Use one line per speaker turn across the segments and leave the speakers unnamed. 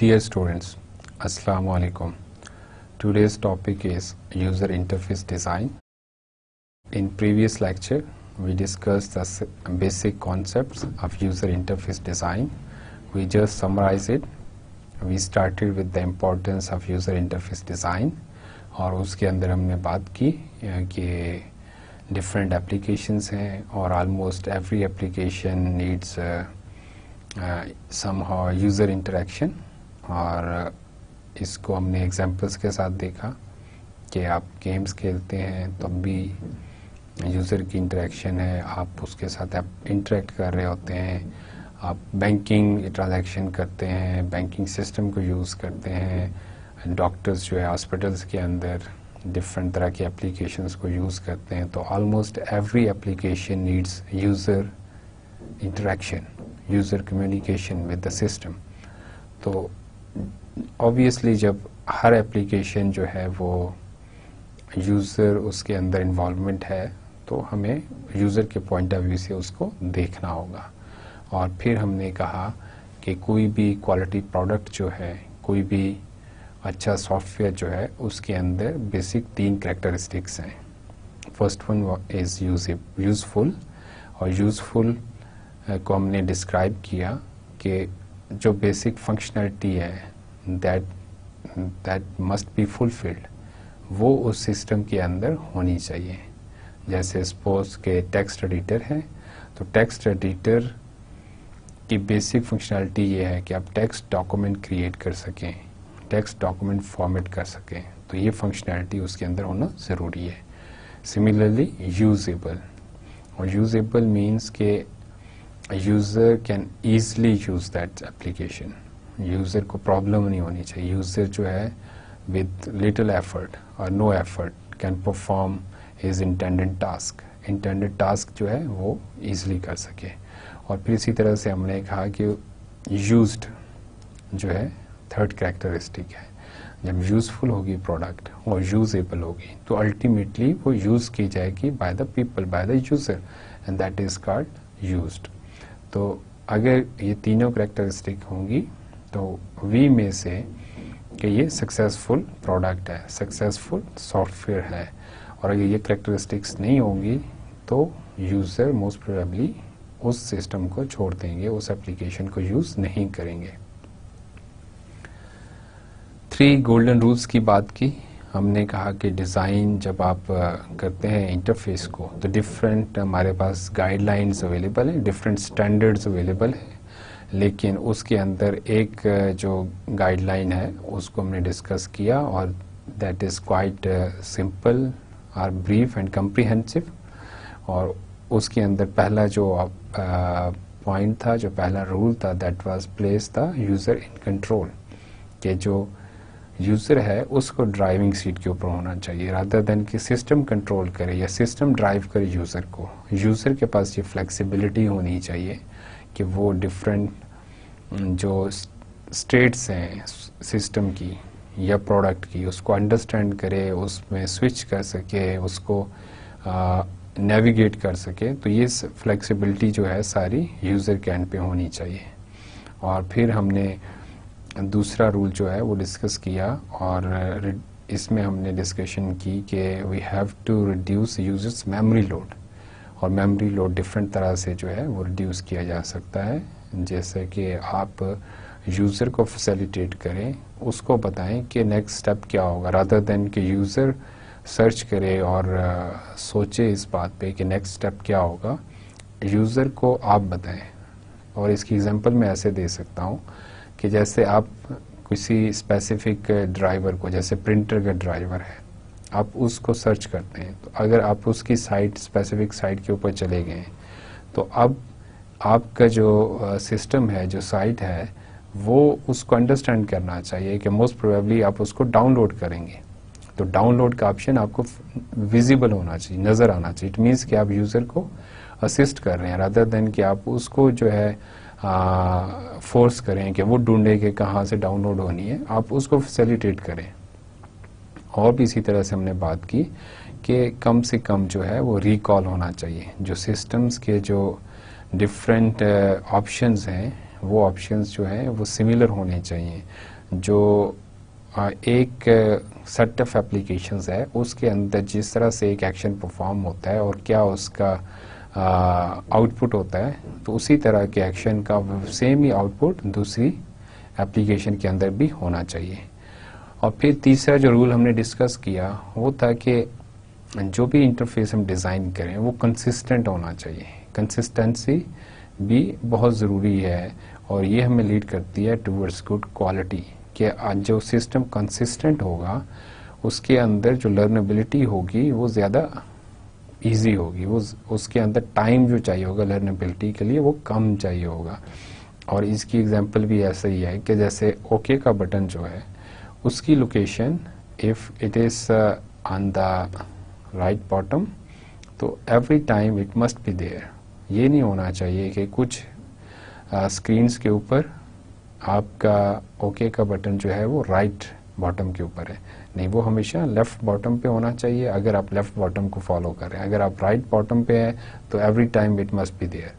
Dear students, Assalamu alaikum. Today's topic is user interface design. In previous lecture, we discussed the basic concepts of user interface design. We just summarized it. We started with the importance of user interface design और उसके अंदर हमने बात की कि different applications हैं और almost every application needs uh, uh, somehow user interaction और इसको हमने एग्जाम्पल्स के साथ देखा कि आप गेम्स खेलते हैं तब भी यूज़र की इंटरेक्शन है आप उसके साथ आप इंटरेक्ट कर रहे होते हैं आप बैंकिंग ट्रांजैक्शन करते हैं बैंकिंग सिस्टम को यूज़ करते हैं डॉक्टर्स जो है हॉस्पिटल्स के अंदर डिफरेंट तरह के एप्लीकेशंस को यूज़ करते हैं तो almost every application needs user interaction user communication with the system तो ऑब्वियसली जब हर एप्लीकेशन जो है वो यूज़र उसके अंदर इन्वॉल्वमेंट है तो हमें यूज़र के पॉइंट ऑफ व्यू से उसको देखना होगा और फिर हमने कहा कि कोई भी क्वालिटी प्रोडक्ट जो है कोई भी अच्छा सॉफ्टवेयर जो है उसके अंदर बेसिक तीन करेक्टरिस्टिक्स हैं first one is use useful और यूज़फुल को हमने डिस्क्राइब किया कि जो बेसिक फंक्शनलिटी है that that must be fulfilled वो उस सिस्टम के अंदर होनी चाहिए जैसे सपोज के टेक्स्ट एडिटर है तो टेक्स्ट एडिटर की बेसिक फंक्शनलिटी ये है कि आप टेक्स्ट डॉक्यूमेंट क्रिएट कर सकें टेक्स्ट डॉक्यूमेंट फॉर्मेट कर सकें तो ये फंक्शनैलिटी उसके अंदर होना ज़रूरी है सिमिलरली यूजेबल और यूजेबल मीन्स के a user can easily use that application user को problem नहीं होनी चाहिए user जो है with little effort or no effort can perform his intended task intended task जो है वो easily कर सके और फिर इसी तरह से हमने कहा कि used जो है third characteristic है जब यूज़फुल होगी प्रोडक्ट और यूजेबल होगी तो अल्टीमेटली वो यूज़ की जाएगी by the people by the user and that is called used तो अगर ये तीनों करेक्टरिस्टिक होंगी तो वी में से कि ये सक्सेसफुल प्रोडक्ट है सक्सेसफुल सॉफ्टवेयर है और अगर ये करेक्टरिस्टिक्स नहीं होंगी तो यूज़र मोस्ट प्रोबेबली उस सिस्टम को छोड़ देंगे उस एप्लीकेशन को यूज़ नहीं करेंगे थ्री गोल्डन रूल्स की बात की हमने कहा कि डिज़ाइन जब आप करते हैं इंटरफेस को तो डिफरेंट हमारे पास गाइडलाइंस अवेलेबल हैं डिफरेंट स्टैंडर्ड्स अवेलेबल है लेकिन उसके अंदर एक जो गाइडलाइन है उसको हमने डिस्कस किया और दैट इज़ क्वाइट सिंपल और ब्रीफ एंड कम्प्रीहेंसिव और उसके अंदर पहला जो पॉइंट था जो पहला रूल था that was place the user in control के जो यूज़र है उसको ड्राइविंग सीट के ऊपर होना चाहिए रादर देन कि सिस्टम कंट्रोल करे या सिस्टम ड्राइव करे यूज़र को यूज़र के पास ये फ्लेक्सिबिलिटी होनी चाहिए कि वो डिफरेंट जो स्टेट्स हैं सिस्टम की या प्रोडक्ट की उसको अंडरस्टैंड करे उसमें स्विच कर सके उसको नेविगेट कर सके तो ये फ्लेक्सिबिलिटी जो है सारी यूज़र के एंड पे होनी चाहिए और फिर हमने दूसरा रूल जो है वो डिस्कस किया और इसमें हमने डिस्कशन की कि we have to reduce users memory load और मेमोरी लोड डिफरेंट तरह से जो है वो रिड्यूस किया जा सकता है जैसे कि आप यूज़र को फैसिलिटेट करें उसको बताएं कि नेक्स्ट स्टेप क्या होगा रादर देन कि यूज़र सर्च करे और आ, सोचे इस बात पे कि नेक्स्ट स्टेप क्या होगा यूज़र को आप बताएं और इसकी एग्जांपल मैं ऐसे दे सकता हूँ कि जैसे आप किसी स्पेसिफिक ड्राइवर को जैसे प्रिंटर का ड्राइवर है आप उसको सर्च करते हैं तो अगर आप उसकी साइट स्पेसिफिक साइट के ऊपर चले गए तो अब आपका जो सिस्टम है जो साइट है वो उसको अंडरस्टैंड करना चाहिए कि मोस्ट प्रोबेबली आप उसको डाउनलोड करेंगे तो डाउनलोड का ऑप्शन आपको विजिबल होना चाहिए नज़र आना चाहिए इट मीन्स कि आप यूज़र को असिस्ट कर रहे हैं रादर देन कि आप उसको जो है फोर्स करें कि वो ढूंढे कि कहाँ से डाउनलोड होनी है आप उसको फैसिलिटेट करें और भी इसी तरह से हमने बात की कि कम से कम जो है वो रिकॉल होना चाहिए जो सिस्टम्स के जो डिफरेंट ऑप्शंस uh, हैं वो ऑप्शंस जो हैं वो सिमिलर होने चाहिए जो uh, एक सेट ऑफ एप्लीकेशंस है उसके अंदर जिस तरह से एक एक्शन परफॉर्म होता है और क्या उसका आउटपुट होता है तो उसी तरह के एक्शन का सेम ही आउटपुट दूसरी एप्लीकेशन के अंदर भी होना चाहिए और फिर तीसरा जो रूल हमने डिस्कस किया वो था कि जो भी इंटरफेस हम डिज़ाइन करें वो कंसिस्टेंट होना चाहिए कंसिस्टेंसी भी बहुत ज़रूरी है और ये हमें लीड करती है टूवर्ड्स गुड क्वालिटी कि आज जो सिस्टम कंसिस्टेंट होगा उसके अंदर जो लर्नेबिलिटी होगी वो ज़्यादा ईजी होगी वो उसके अंदर टाइम जो चाहिए होगा लर्नेबिलिटी के लिए वो कम चाहिए होगा और इसकी एग्जांपल भी ऐसा ही है कि जैसे ओके okay का बटन जो है उसकी location if it is on the right bottom तो every time it must be there ये नहीं होना चाहिए कि कुछ स्क्रीन्स uh, के ऊपर आपका ओके okay का बटन जो है वो राइट right बॉटम के ऊपर है नहीं वो हमेशा लेफ़्ट बॉटम पे होना चाहिए अगर आप लेफ़्ट बॉटम को फॉलो करें अगर आप राइट right बॉटम पे हैं तो every time it must be there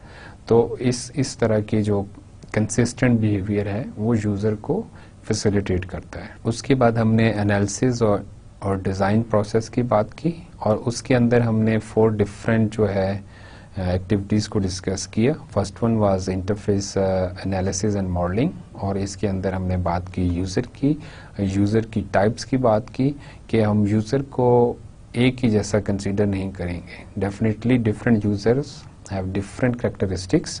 तो इस इस तरह की जो कंसिस्टेंट बिहेवियर है वो यूज़र को फैसिलिटेट करता है उसके बाद हमने एनालिसिस और और डिज़ाइन प्रोसेस की बात की और उसके अंदर हमने फोर डिफरेंट जो है एक्टिविटीज़ uh, को डिस्कस किया first one was interface analysis and modelling और इसके अंदर हमने बात की यूज़र की यूज़र की टाइप्स की बात की कि हम यूज़र को एक ही जैसा कंसीडर नहीं करेंगे definitely different users have different characteristics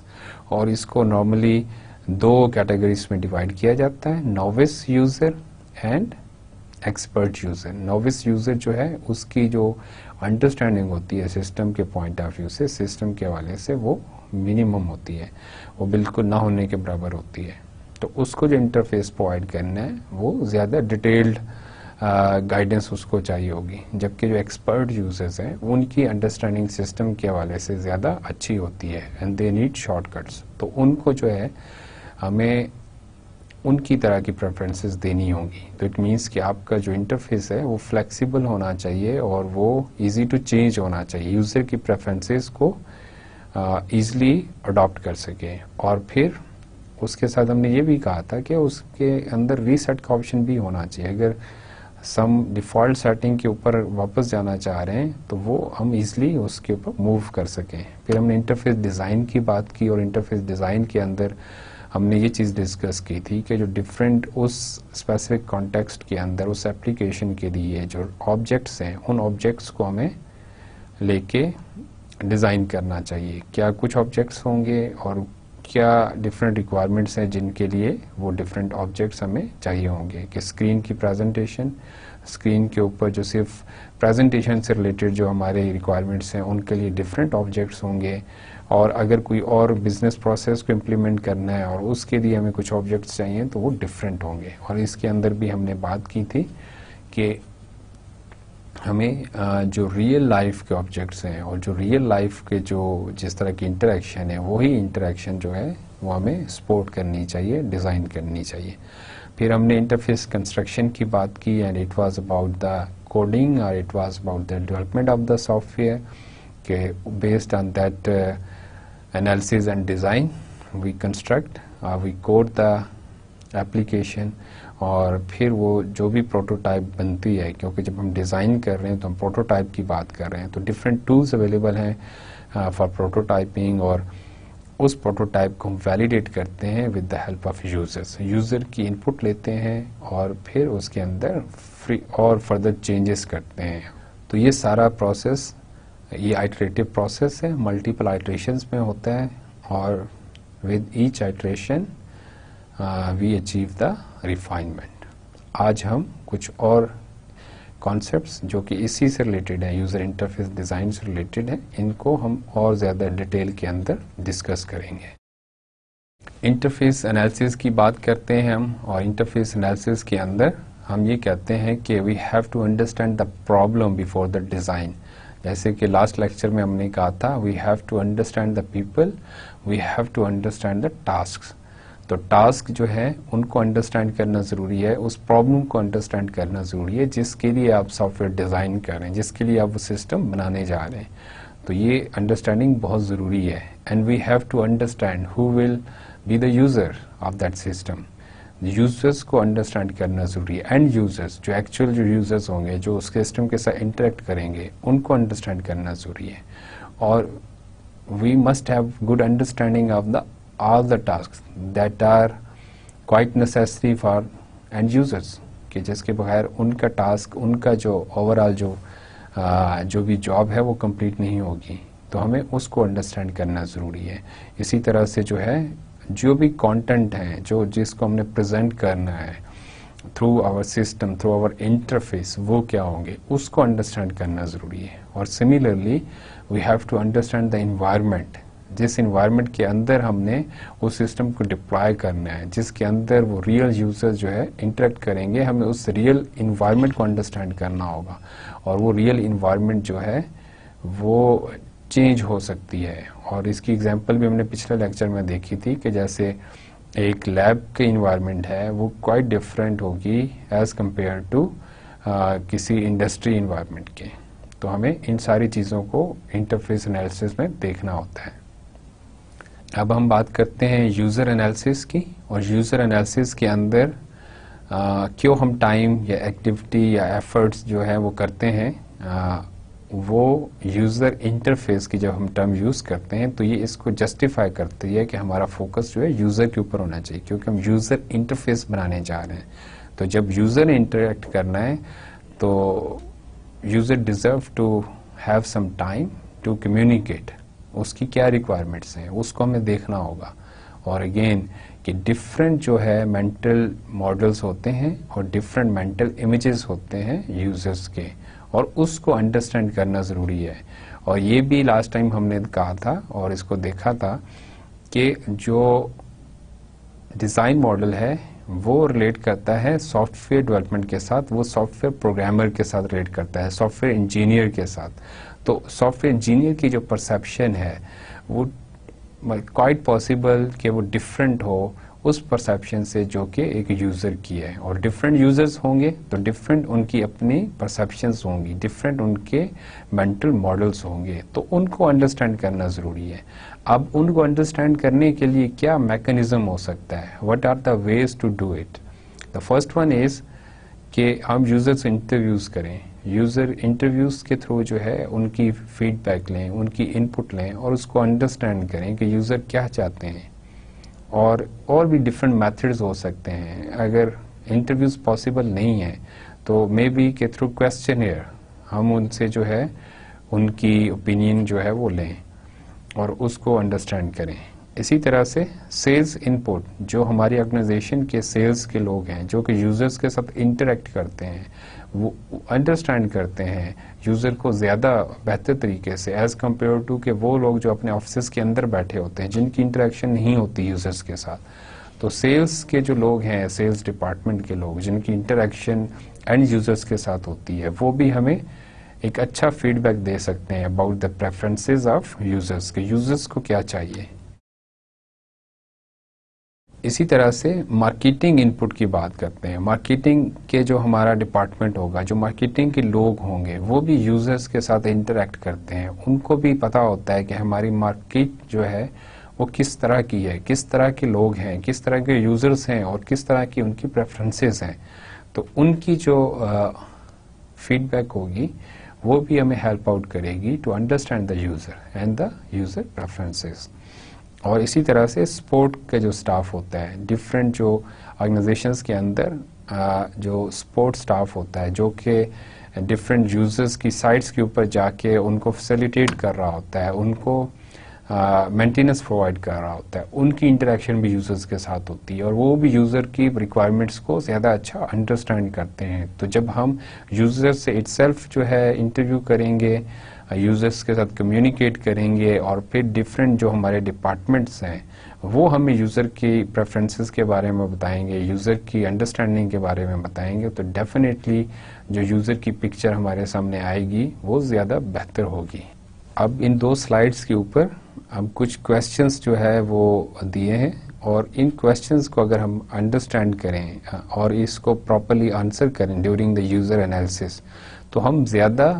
और इसको नॉर्मली दो कैटेगरीज में डिवाइड किया जाता है novice user and expert user novice user जो है उसकी जो अंडरस्टैंडिंग होती है सिस्टम के पॉइंट ऑफ व्यू से सिस्टम के हवाले से वो मिनिमम होती है वो बिल्कुल ना होने के बराबर होती है तो उसको जो इंटरफेस प्रोवाइड करना है वो ज़्यादा डिटेल्ड गाइडेंस उसको चाहिए होगी जबकि जो एक्सपर्ट यूजर्स हैं उनकी अंडरस्टैंडिंग सिस्टम के हवाले से ज़्यादा अच्छी होती है एंड दे नीड शॉर्टकट्स तो उनको जो है हमें उनकी तरह की प्रेफरेंसेस देनी होंगी तो इट मींस कि आपका जो इंटरफेस है वो फ्लेक्सिबल होना चाहिए और वो इजी टू चेंज होना चाहिए यूज़र की प्रेफरेंसेस को ईजिली अडॉप्ट कर सकें और फिर उसके साथ हमने ये भी कहा था कि उसके अंदर रीसेट का ऑप्शन भी होना चाहिए अगर सम डिफ़ॉल्ट सेटिंग के ऊपर वापस जाना चाह रहे हैं तो वो हम इजली उसके ऊपर मूव कर सकें फिर हमने इंटरफेस डिज़ाइन की बात की और इंटरफेस डिज़ाइन के अंदर हमने ये चीज़ डिस्कस की थी कि जो डिफरेंट उस स्पेसिफिक कॉन्टेक्स्ट के अंदर उस एप्लीकेशन के लिए जो ऑब्जेक्ट्स हैं उन ऑब्जेक्ट्स को हमें लेके डिज़ाइन करना चाहिए क्या कुछ ऑब्जेक्ट्स होंगे और क्या डिफरेंट रिक्वायरमेंट्स हैं जिनके लिए वो डिफरेंट ऑब्जेक्ट्स हमें चाहिए होंगे कि स्क्रीन की प्रेजेंटेशन स्क्रीन के ऊपर जो सिर्फ प्रेजेंटेशन से रिलेटेड जो हमारे रिक्वायरमेंट्स हैं उनके लिए डिफरेंट ऑब्जेक्ट्स होंगे और अगर कोई और बिजनेस प्रोसेस को इम्प्लीमेंट करना है और उसके लिए हमें कुछ ऑब्जेक्ट्स चाहिए तो वो डिफरेंट होंगे और इसके अंदर भी हमने बात की थी कि हमें जो रियल लाइफ के ऑब्जेक्ट्स हैं और जो रियल लाइफ के जो जिस तरह की इंटरेक्शन है वही इंटरेक्शन जो है वो हमें सपोर्ट करनी चाहिए डिज़ाइन करनी चाहिए फिर हमने इंटरफेस कंस्ट्रक्शन की बात की and it was about the coding और it was about the development of the software के based on that analysis and design we construct we code the application और फिर वो जो भी प्रोटोटाइप बनती है क्योंकि जब हम डिज़ाइन कर रहे हैं तो हम प्रोटोटाइप की बात कर रहे हैं तो डिफरेंट टूल्स अवेलेबल हैं फॉर uh, प्रोटोटाइपिंग और उस प्रोटोटाइप को हम वैलिडेट करते हैं with the help of users user की इनपुट लेते हैं और फिर उसके अंदर फ्री और फर्दर चेंजेस करते हैं तो ये सारा प्रोसेस ये आइट्रेटिव प्रोसेस है मल्टीपल आइट्रेशंस में होता है और with each iteration we achieve the refinement आज हम कुछ और कॉन्सेप्ट्स जो कि इसी से रिलेटेड है यूज़र इंटरफेस डिज़ाइन से रिलेटेड है इनको हम और ज़्यादा डिटेल के अंदर डिस्कस करेंगे इंटरफेस एनालिसिस की बात करते हैं हम और इंटरफेस एनालिसिस के अंदर हम ये कहते हैं कि we have to understand the problem before the design जैसे कि लास्ट लेक्चर में हमने कहा था we have to understand the people we have to understand the task तो टास्क जो है उनको अंडरस्टैंड करना ज़रूरी है उस प्रॉब्लम को अंडरस्टैंड करना ज़रूरी है जिसके लिए आप सॉफ्टवेयर डिज़ाइन कर रहे हैं जिसके लिए आप वो सिस्टम बनाने जा रहे हैं तो ये अंडरस्टैंडिंग बहुत ज़रूरी है and we have to understand who will be the user of that system users को अंडरस्टैंड करना ज़रूरी है एंड यूजर्स जो एक्चुअल जो यूजर्स होंगे जो उस सिस्टम के साथ इंटरेक्ट करेंगे उनको अंडरस्टैंड करना ज़रूरी है और we must have good understanding of the all the tasks that are quite necessary for end users कि जिसके बगैर उनका टास्क उनका जो ओवरऑल जो जो भी जॉब है वो कंप्लीट नहीं होगी तो हमें उसको अंडरस्टैंड करना ज़रूरी है इसी तरह से जो है जो भी कंटेंट हैं जो जिसको हमने प्रेजेंट करना है through our system through our interface वो क्या होंगे उसको अंडरस्टैंड करना ज़रूरी है और similarly we have to understand the environment जिस इन्वायरमेंट के अंदर हमने उस सिस्टम को डिप्लॉय करना है जिसके अंदर वो रियल यूजर्स जो है इंटरेक्ट करेंगे हमें उस रियल इन्वायरमेंट को अंडरस्टैंड करना होगा और वो रियल इन्वायरमेंट जो है वो चेंज हो सकती है और इसकी एग्जाम्पल भी हमने पिछले लेक्चर में देखी थी कि जैसे एक लैब के इन्वायरमेंट है वो क्वाइट डिफरेंट होगी एज कम्पेयर टू किसी इंडस्ट्री इन्वायरमेंट के तो हमें इन सारी चीज़ों को इंटरफेस एनालिसिस में देखना होता है अब हम बात करते हैं यूज़र एनालिसिस की और यूज़र एनालिसिस के अंदर आ, क्यों हम टाइम या एक्टिविटी या एफर्ट्स जो है वो करते हैं आ, वो यूज़र इंटरफेस की जब हम टर्म यूज़ करते हैं तो ये इसको जस्टिफाई करती है कि हमारा फोकस जो है यूज़र के ऊपर होना चाहिए क्योंकि हम यूज़र इंटरफेस बनाने जा रहे हैं तो जब यूज़र ने इंटरेक्ट करना है तो user deserve to have some time to communicate उसकी क्या रिक्वायरमेंट्स हैं उसको हमें देखना होगा और अगेन कि डिफरेंट जो है मेंटल मॉडल्स होते हैं और डिफरेंट मेंटल इमेजेस होते हैं यूजर्स के और उसको अंडरस्टैंड करना ज़रूरी है और ये भी लास्ट टाइम हमने कहा था और इसको देखा था कि जो डिज़ाइन मॉडल है वो रिलेट करता है सॉफ्टवेयर डेवलपमेंट के साथ वो सॉफ्टवेयर प्रोग्रामर के साथ रिलेट करता है सॉफ्टवेयर इंजीनियर के साथ तो सॉफ्टवेयर इंजीनियर की जो परसेप्शन है वो क्वाइट पॉसिबल कि वो डिफरेंट हो उस परसेप्शन से जो कि एक यूज़र की है और डिफरेंट यूज़र्स होंगे तो डिफरेंट उनकी अपनी परसेप्शंस होंगी डिफरेंट उनके मेंटल मॉडल्स होंगे तो उनको अंडरस्टैंड करना ज़रूरी है अब उनको अंडरस्टैंड करने के लिए क्या मैकेनिज़्म हो सकता है what are the ways to do it the first one is कि हम यूजर्स इंटरव्यूज़ करें यूज़र इंटरव्यूज़ के थ्रू जो है उनकी फीडबैक लें उनकी इनपुट लें और उसको अंडरस्टैंड करें कि यूज़र क्या चाहते हैं और और भी डिफरेंट मेथड्स हो सकते हैं अगर इंटरव्यूज़ पॉसिबल नहीं है तो मे बी के थ्रू क्वेश्चन हम उनसे जो है उनकी ओपिनियन जो है वो लें और उसको अंडरस्टैंड करें इसी तरह से सेल्स इनपुट जो हमारी ऑर्गेनाइजेशन के सेल्स के लोग हैं जो कि यूज़र्स के साथ इंटरेक्ट करते हैं वो अंडरस्टैंड करते हैं यूज़र को ज़्यादा बेहतर तरीके से एज़ कम्पेयर टू के वो लोग जो अपने ऑफिस के अंदर बैठे होते हैं जिनकी इंटरेक्शन नहीं होती यूज़र्स के साथ तो सेल्स के जो लोग हैं सेल्स डिपार्टमेंट के लोग जिनकी इंटरेक्शन एंड यूज़र्स के साथ होती है वो भी हमें एक अच्छा फीडबैक दे सकते हैं about the preferences of users के यूज़र्स को क्या चाहिए इसी तरह से मार्केटिंग इनपुट की बात करते हैं मार्केटिंग के जो हमारा डिपार्टमेंट होगा जो मार्केटिंग के लोग होंगे वो भी यूज़र्स के साथ इंटरेक्ट करते हैं उनको भी पता होता है कि हमारी मार्केट जो है वो किस तरह की है किस तरह के लोग हैं किस तरह के यूज़र्स हैं और किस तरह की उनकी प्रेफरेंसेस हैं तो उनकी जो फीडबैक होगी वो भी हमें हेल्प आउट करेगी to understand the user and the user preferences और इसी तरह से स्पोर्ट के जो स्टाफ होता है डिफरेंट जो ऑर्गेनाइजेशंस के अंदर जो स्पोर्ट स्टाफ होता है जो कि डिफरेंट यूजर्स की साइट्स के ऊपर जाके उनको फैसिलिटेट कर रहा होता है उनको मेंटेनेंस प्रोवाइड कर रहा होता है उनकी इंटरेक्शन भी यूज़र्स के साथ होती है और वो भी यूज़र की रिक्वायरमेंट्स को ज़्यादा अच्छा अंडरस्टैंड करते हैं तो जब हम यूज़र से इट्सल्फ जो है इंटरव्यू करेंगे यूज़र्स uh, के साथ कम्युनिकेट करेंगे और फिर डिफरेंट जो हमारे डिपार्टमेंट्स हैं वो हमें यूज़र की प्रेफरेंसेस के बारे में बताएंगे यूज़र की अंडरस्टैंडिंग के बारे में बताएंगे तो डेफिनेटली जो यूज़र की पिक्चर हमारे सामने आएगी वो ज़्यादा बेहतर होगी अब इन दो स्लाइड्स के ऊपर हम कुछ क्वेश्चंस जो है वो दिए हैं और इन क्वेश्चंस को अगर हम अंडरस्टैंड करें uh, और इसको प्रॉपरली आंसर करें ड्यूरिंग द यूज़र एनालिसिस तो हम ज़्यादा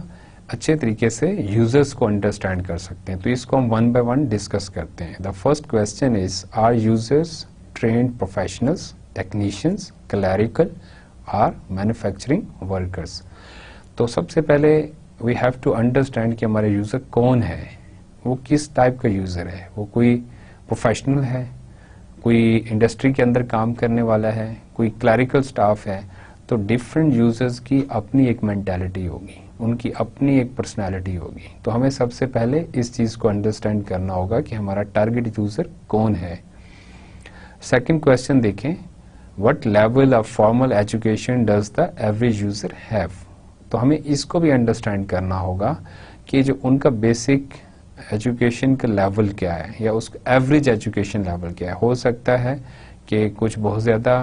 अच्छे तरीके से यूजर्स को अंडरस्टैंड कर सकते हैं तो इसको हम वन बाय वन डिस्कस करते हैं the first question is are users trained professionals technicians clerical or manufacturing workers तो सबसे पहले वी हैव टू अंडरस्टैंड कि हमारे यूज़र कौन है वो किस टाइप का यूज़र है वो कोई प्रोफेशनल है कोई इंडस्ट्री के अंदर काम करने वाला है कोई क्लैरिकल स्टाफ है तो डिफरेंट यूज़र्स की अपनी एक मैंटेलिटी होगी उनकी अपनी एक पर्सनैलिटी होगी तो हमें सबसे पहले इस चीज़ को अंडरस्टैंड करना होगा कि हमारा टारगेट यूज़र कौन है सेकंड क्वेश्चन देखें what level of formal education does the average user have तो हमें इसको भी अंडरस्टैंड करना होगा कि जो उनका बेसिक एजुकेशन का लेवल क्या है या उसका एवरेज एजुकेशन लेवल क्या है हो सकता है कि कुछ बहुत ज़्यादा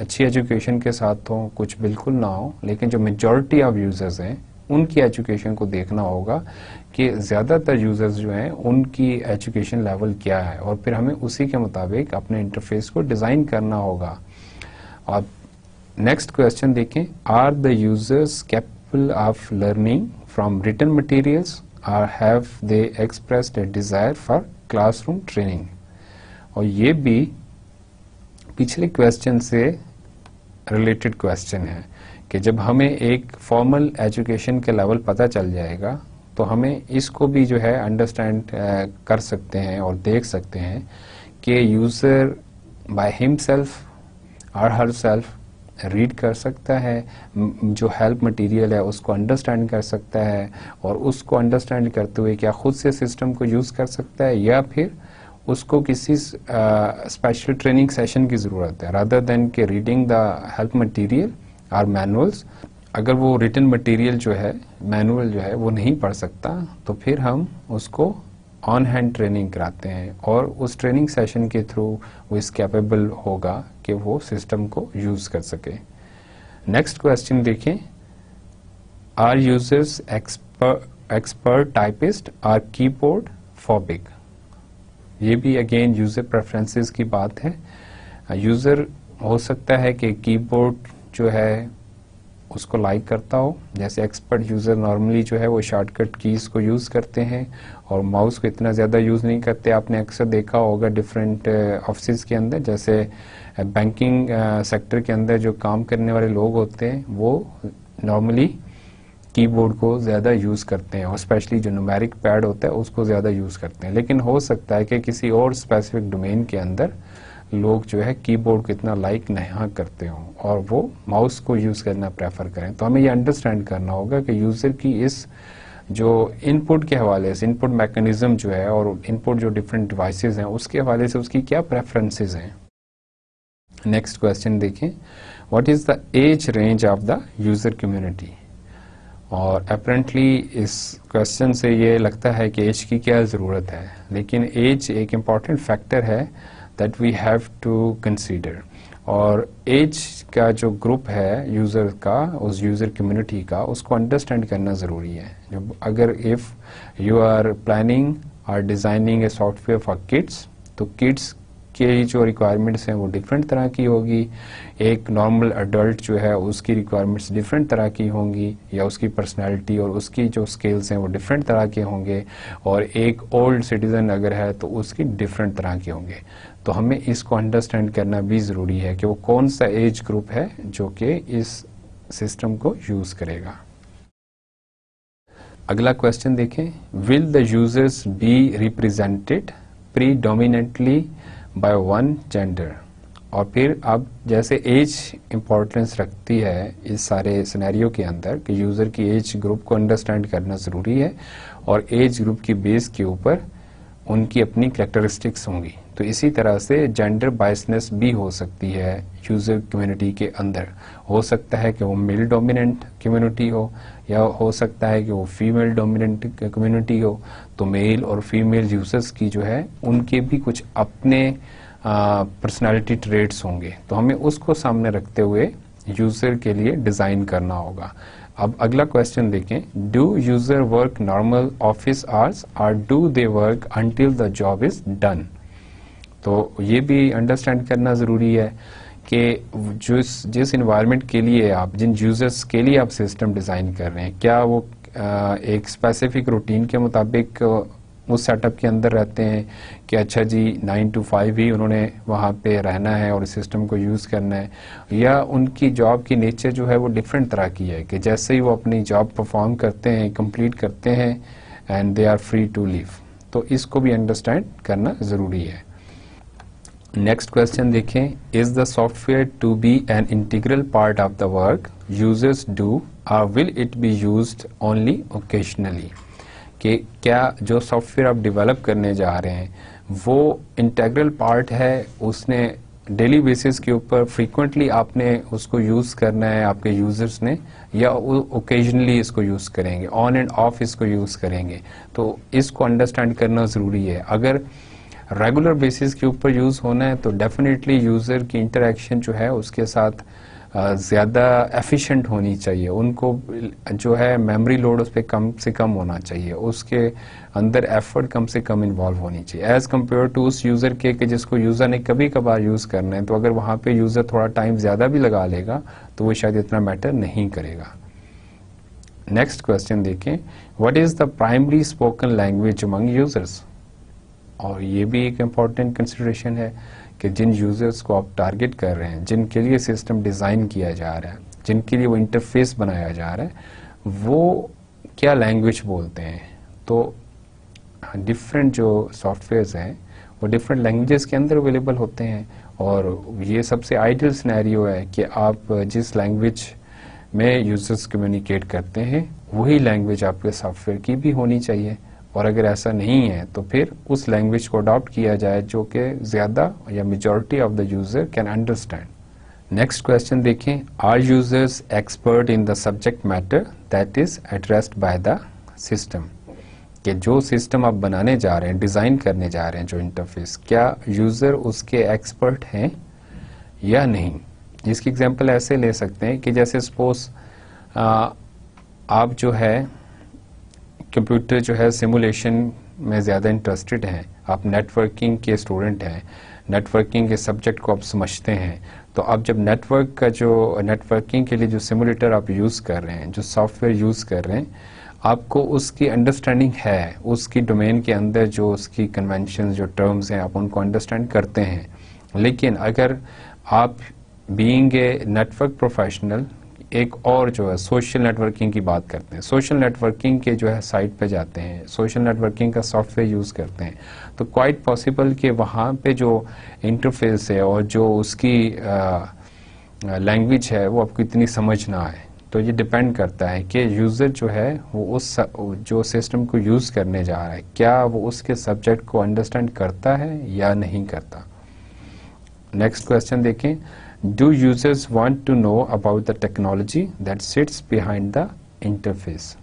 अच्छी एजुकेशन के साथ हो तो कुछ बिल्कुल ना हो लेकिन जो मेजॉरिटी ऑफ यूज़र्स हैं उनकी एजुकेशन को देखना होगा कि ज़्यादातर यूज़र्स जो हैं उनकी एजुकेशन लेवल क्या है और फिर हमें उसी के मुताबिक अपने इंटरफेस को डिज़ाइन करना होगा और नेक्स्ट क्वेश्चन देखें are the users capable of learning from written materials or have they expressed a desire for classroom training और ये भी पिछले क्वेश्चन से रिलेटेड क्वेश्चन है कि जब हमें एक फॉर्मल एजुकेशन के लेवल पता चल जाएगा तो हमें इसको भी जो है अंडरस्टैंड कर सकते हैं और देख सकते हैं कि यूज़र बाय हिमसेल्फ और हर सेल्फ रीड कर सकता है जो हेल्प मटेरियल है उसको अंडरस्टैंड कर सकता है और उसको अंडरस्टैंड करते हुए क्या खुद से सिस्टम को यूज़ कर सकता है या फिर उसको किसी स्पेशल ट्रेनिंग सेशन की ज़रूरत है रादर देन के रीडिंग द हेल्प मटेरियल और मैनुअल्स अगर वो रिटर्न मटेरियल जो है मैनुअल जो है वो नहीं पढ़ सकता तो फिर हम उसको ऑन हैंड ट्रेनिंग कराते हैं और उस ट्रेनिंग सेशन के थ्रू वो इस कैपेबल होगा कि वो सिस्टम को यूज़ कर सके नेक्स्ट क्वेश्चन देखें are users expert typists or keyboard phobic ये भी अगेन यूज़र प्रेफरेंसेस की बात है यूज़र uh, हो सकता है कि कीबोर्ड जो है उसको लाइक करता हो जैसे एक्सपर्ट यूज़र नॉर्मली जो है वो शॉर्टकट कीज़ को यूज़ करते हैं और माउस को इतना ज़्यादा यूज़ नहीं करते आपने अक्सर देखा होगा डिफरेंट ऑफिस uh, के अंदर जैसे बैंकिंग uh, सेक्टर के अंदर जो काम करने वाले लोग होते हैं वो नॉर्मली कीबोर्ड को ज़्यादा यूज़ करते हैं और स्पेशली जो नुमेरिक पैड होता है उसको ज़्यादा यूज़ करते हैं लेकिन हो सकता है कि किसी और स्पेसिफिक डोमेन के अंदर लोग जो है कीबोर्ड को इतना लाइक नहीं करते हों और वो माउस को यूज़ करना प्रेफर करें तो हमें ये अंडरस्टैंड करना होगा कि यूज़र की इस जो इनपुट के हवाले से इनपुट मैकेनिज्म जो है और इनपुट जो डिफरेंट डिवाइसेस हैं उसके हवाले से उसकी क्या प्रेफरेंसेस हैं नेक्स्ट क्वेश्चन देखें what is the age range of the user community और अपरेंटली इस क्वेश्चन से ये लगता है कि एज की क्या ज़रूरत है लेकिन एज एक इम्पॉर्टेंट फैक्टर है that we have to consider और एज का जो ग्रुप है यूज़र का उस यूज़र कम्युनिटी का उसको अंडरस्टैंड करना ज़रूरी है जब अगर if you are planning or designing a software for kids तो किड्स की जो रिक्वायरमेंट्स हैं वो डिफरेंट तरह की होगी एक नॉर्मल अडल्ट जो है उसकी रिक्वायरमेंट्स डिफरेंट तरह की होंगी या उसकी पर्सनैलिटी और उसकी जो स्किल्स हैं वो डिफरेंट तरह के होंगे और एक ओल्ड सिटीज़न अगर है तो उसकी डिफरेंट तरह के होंगे तो हमें इसको अंडरस्टैंड करना भी ज़रूरी है कि वो कौन सा एज ग्रुप है जो कि इस सिस्टम को यूज़ करेगा अगला क्वेश्चन देखें will the users be represented predominantly by one gender और फिर अब जैसे एज इम्पोर्टेंस रखती है इस सारे सिनेरियो के अंदर कि यूज़र की एज ग्रुप को अंडरस्टैंड करना ज़रूरी है और एज ग्रुप की बेस के ऊपर उनकी अपनी करेक्टरिस्टिक्स होंगी तो इसी तरह से जेंडर बाइसनेस भी हो सकती है यूज़र कम्युनिटी के अंदर हो सकता है कि वो मेल डोमिनेंट कम्युनिटी हो या हो सकता है कि वो फीमेल डोमिनेंट कम्युनिटी हो तो मेल और फीमेल यूजर्स की जो है उनके भी कुछ अपने पर्सनालिटी ट्रेड्स होंगे तो हमें उसको सामने रखते हुए यूजर के लिए डिज़ाइन करना होगा अब अगला क्वेश्चन देखें do user work normal office hours or do they work until the job is done तो ये भी अंडरस्टैंड करना ज़रूरी है कि जिस जिस इन्वायरमेंट के लिए आप जिन यूज़र्स के लिए आप सिस्टम डिज़ाइन कर रहे हैं क्या वो एक स्पेसिफिक रूटीन के मुताबिक उस सेटअप के अंदर रहते हैं कि अच्छा जी नाइन टू फाइव ही उन्होंने वहाँ पे रहना है और सिस्टम को यूज़ करना है या उनकी जॉब की नेचर जो है वो डिफरेंट तरह की है कि जैसे ही वो अपनी जॉब परफॉर्म करते हैं कंप्लीट करते हैं and they are free to leave तो इसको भी अंडरस्टैंड करना ज़रूरी है नेक्स्ट क्वेश्चन देखें is the software to be an integral part of the work users do और will it be used only occasionally कि क्या जो सॉफ्टवेयर आप डेवलप करने जा रहे हैं वो इंटेग्रल पार्ट है उसने डेली बेसिस के ऊपर फ्रीक्वेंटली आपने उसको यूज़ करना है आपके यूज़र्स ने या ओकेजनली इसको यूज़ करेंगे ऑन एंड ऑफ इसको यूज़ करेंगे तो इसको अंडरस्टैंड करना ज़रूरी है अगर रेगुलर बेसिस के ऊपर यूज़ होना है तो डेफिनेटली यूज़र की इंटरेक्शन जो है उसके साथ ज़्यादा एफिशिएंट होनी चाहिए उनको जो है मेमोरी लोड उस पर कम से कम होना चाहिए उसके अंदर एफर्ट कम से कम इन्वॉल्व होनी चाहिए एज़ कम्पेयर टू उस यूज़र के कि जिसको यूज़र ने कभी कभार यूज़ करना है तो अगर वहाँ पे यूज़र थोड़ा टाइम ज़्यादा भी लगा लेगा तो वो शायद इतना मैटर नहीं करेगा नेक्स्ट क्वेश्चन देखें what is the primary spoken language among users और ये भी एक इम्पॉर्टेंट कंसिड्रेशन है कि जिन यूज़र्स को आप टारगेट कर रहे हैं जिनके लिए सिस्टम डिज़ाइन किया जा रहा है जिनके लिए वो इंटरफेस बनाया जा रहा है वो क्या लैंग्वेज बोलते हैं तो डिफरेंट जो सॉफ्टवेयर्स हैं वो डिफरेंट लैंग्वेजेस के अंदर अवेलेबल होते हैं और ये सबसे आइडियल स्नैरियो है कि आप जिस लैंग्वेज में यूजर्स कम्युनिकेट करते हैं वही लैंग्वेज आपके सॉफ्टवेयर की भी होनी चाहिए और अगर ऐसा नहीं है तो फिर उस लैंग्वेज को अडॉप्ट किया जाए जो कि ज़्यादा या majority of the user can understand next question देखें are users expert in the subject matter that is addressed by the system कि जो सिस्टम आप बनाने जा रहे हैं डिज़ाइन करने जा रहे हैं जो इंटरफेस क्या यूज़र उसके एक्सपर्ट हैं या नहीं जिसकी एग्जांपल ऐसे ले सकते हैं कि जैसे सपोज आप जो है कंप्यूटर जो है सिमुलेशन में ज़्यादा इंटरेस्टेड हैं आप नेटवर्किंग के स्टूडेंट हैं नेटवर्किंग के सब्जेक्ट को आप समझते हैं तो आप जब नेटवर्क का जो नेटवर्किंग के लिए जो सिमुलेटर आप यूज़ कर रहे हैं जो सॉफ्टवेयर यूज़ कर रहे हैं आपको उसकी अंडरस्टैंडिंग है उसकी डोमेन के अंदर जो उसकी कन्वेंशन जो टर्म्स हैं आप उनको अंडरस्टैंड करते हैं लेकिन अगर आप बीइंग ए नेटवर्क प्रोफेशनल एक और जो है सोशल नेटवर्किंग की बात करते हैं सोशल नेटवर्किंग के जो है साइट पे जाते हैं सोशल नेटवर्किंग का सॉफ्टवेयर यूज़ करते हैं तो क्वाइट पॉसिबल कि वहाँ पे जो इंटरफेस है और जो उसकी लैंग्वेज है वो आपको इतनी समझ ना आए तो ये डिपेंड करता है कि यूज़र जो है वो उस जो सिस्टम को यूज़ करने जा रहा है क्या वो उसके सब्जेक्ट को अंडरस्टैंड करता है या नहीं करता नेक्स्ट क्वेश्चन देखें Do users want to know about the technology that sits behind the interface?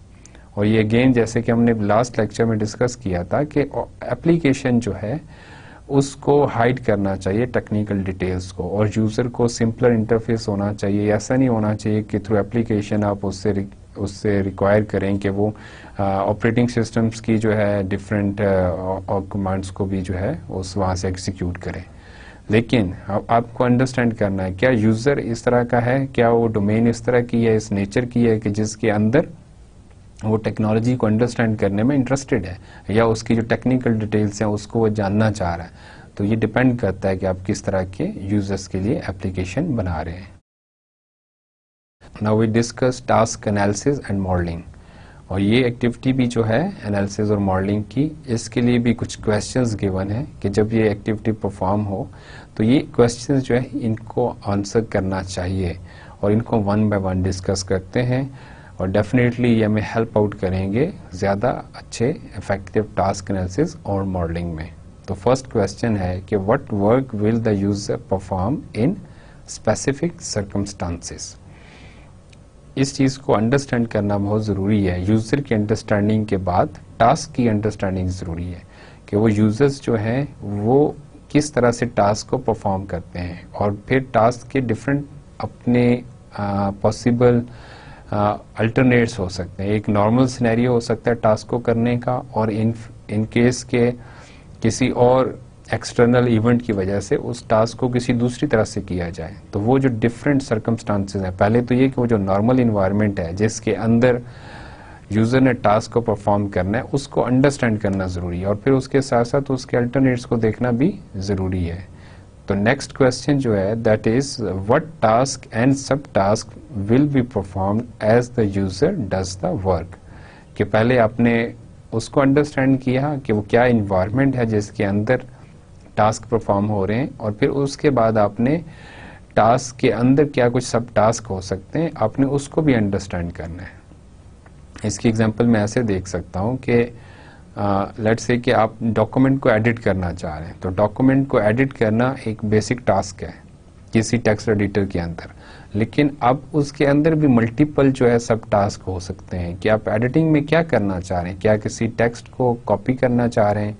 और ये अगेन जैसे कि हमने लास्ट लेक्चर में डिस्कस किया था कि एप्लीकेशन जो है उसको हाइड करना चाहिए टेक्निकल डिटेल्स को और यूज़र को सिंपलर इंटरफेस होना चाहिए ऐसा नहीं होना चाहिए कि थ्रू एप्लीकेशन आप उससे उससे रिक्वायर करें कि वो ऑपरेटिंग सिस्टम्स की जो है डिफरेंट कमांड्स को भी जो है उस वहाँ से एग्जीक्यूट करें लेकिन आप, आपको अंडरस्टैंड करना है क्या यूजर इस तरह का है क्या वो डोमेन इस तरह की है इस नेचर की है कि जिसके अंदर वो टेक्नोलॉजी को अंडरस्टैंड करने में इंटरेस्टेड है या उसकी जो टेक्निकल डिटेल्स हैं उसको वो जानना चाह रहा है तो ये डिपेंड करता है कि आप किस तरह के यूजर्स के लिए एप्लीकेशन बना रहे हैं now we discuss task analysis and modelling और ये एक्टिविटी भी जो है एनालिसिस और मॉडलिंग की इसके लिए भी कुछ क्वेश्चंस गिवन है कि जब ये एक्टिविटी परफॉर्म हो तो ये क्वेश्चंस जो है इनको आंसर करना चाहिए और इनको वन बाय वन डिस्कस करते हैं और डेफिनेटली ये हमें हेल्प आउट करेंगे ज़्यादा अच्छे इफेक्टिव टास्क एनालिसिस और मॉडलिंग में तो फर्स्ट क्वेश्चन है कि what work will the user perform in specific circumstances इस चीज़ को अंडरस्टैंड करना बहुत ज़रूरी है यूज़र की अंडरस्टैंडिंग के बाद टास्क की अंडरस्टैंडिंग ज़रूरी है कि वो यूज़र्स जो हैं वो किस तरह से टास्क को परफॉर्म करते हैं और फिर टास्क के डिफरेंट अपने पॉसिबल अल्टरनेट्स हो सकते हैं एक नॉर्मल सिनेरियो हो सकता है टास्क को करने का और इन इन केस के किसी और एक्सटर्नल इवेंट की वजह से उस टास्क को किसी दूसरी तरह से किया जाए तो वो जो डिफरेंट सर्कमस्टांसेस हैं पहले तो ये कि वो जो नॉर्मल इन्वायरमेंट है जिसके अंदर यूज़र ने टास्क को परफॉर्म करना है उसको अंडरस्टैंड करना ज़रूरी है और फिर उसके साथ साथ उसके अल्टरनेट्स को देखना भी ज़रूरी है तो नेक्स्ट क्वेश्चन जो है that is what task and sub task will be perform as the user does the work कि पहले आपने उसको अंडरस्टैंड किया कि वो क्या इन्वायरमेंट है जिसके अंदर टास्क परफॉर्म हो रहे हैं और फिर उसके बाद आपने टास्क के अंदर क्या कुछ सब टास्क हो सकते हैं आपने उसको भी अंडरस्टैंड करना है इसकी एग्जांपल मैं ऐसे देख सकता हूँ कि लेट्स से कि आप डॉक्यूमेंट को एडिट करना चाह रहे हैं तो डॉक्यूमेंट को एडिट करना एक बेसिक टास्क है किसी टेक्स्ट एडिटर के अंदर लेकिन अब उसके अंदर भी मल्टीपल जो है सब टास्क हो सकते हैं कि आप एडिटिंग में क्या करना चाह रहे हैं क्या किसी टेक्स्ट को कॉपी करना चाह रहे हैं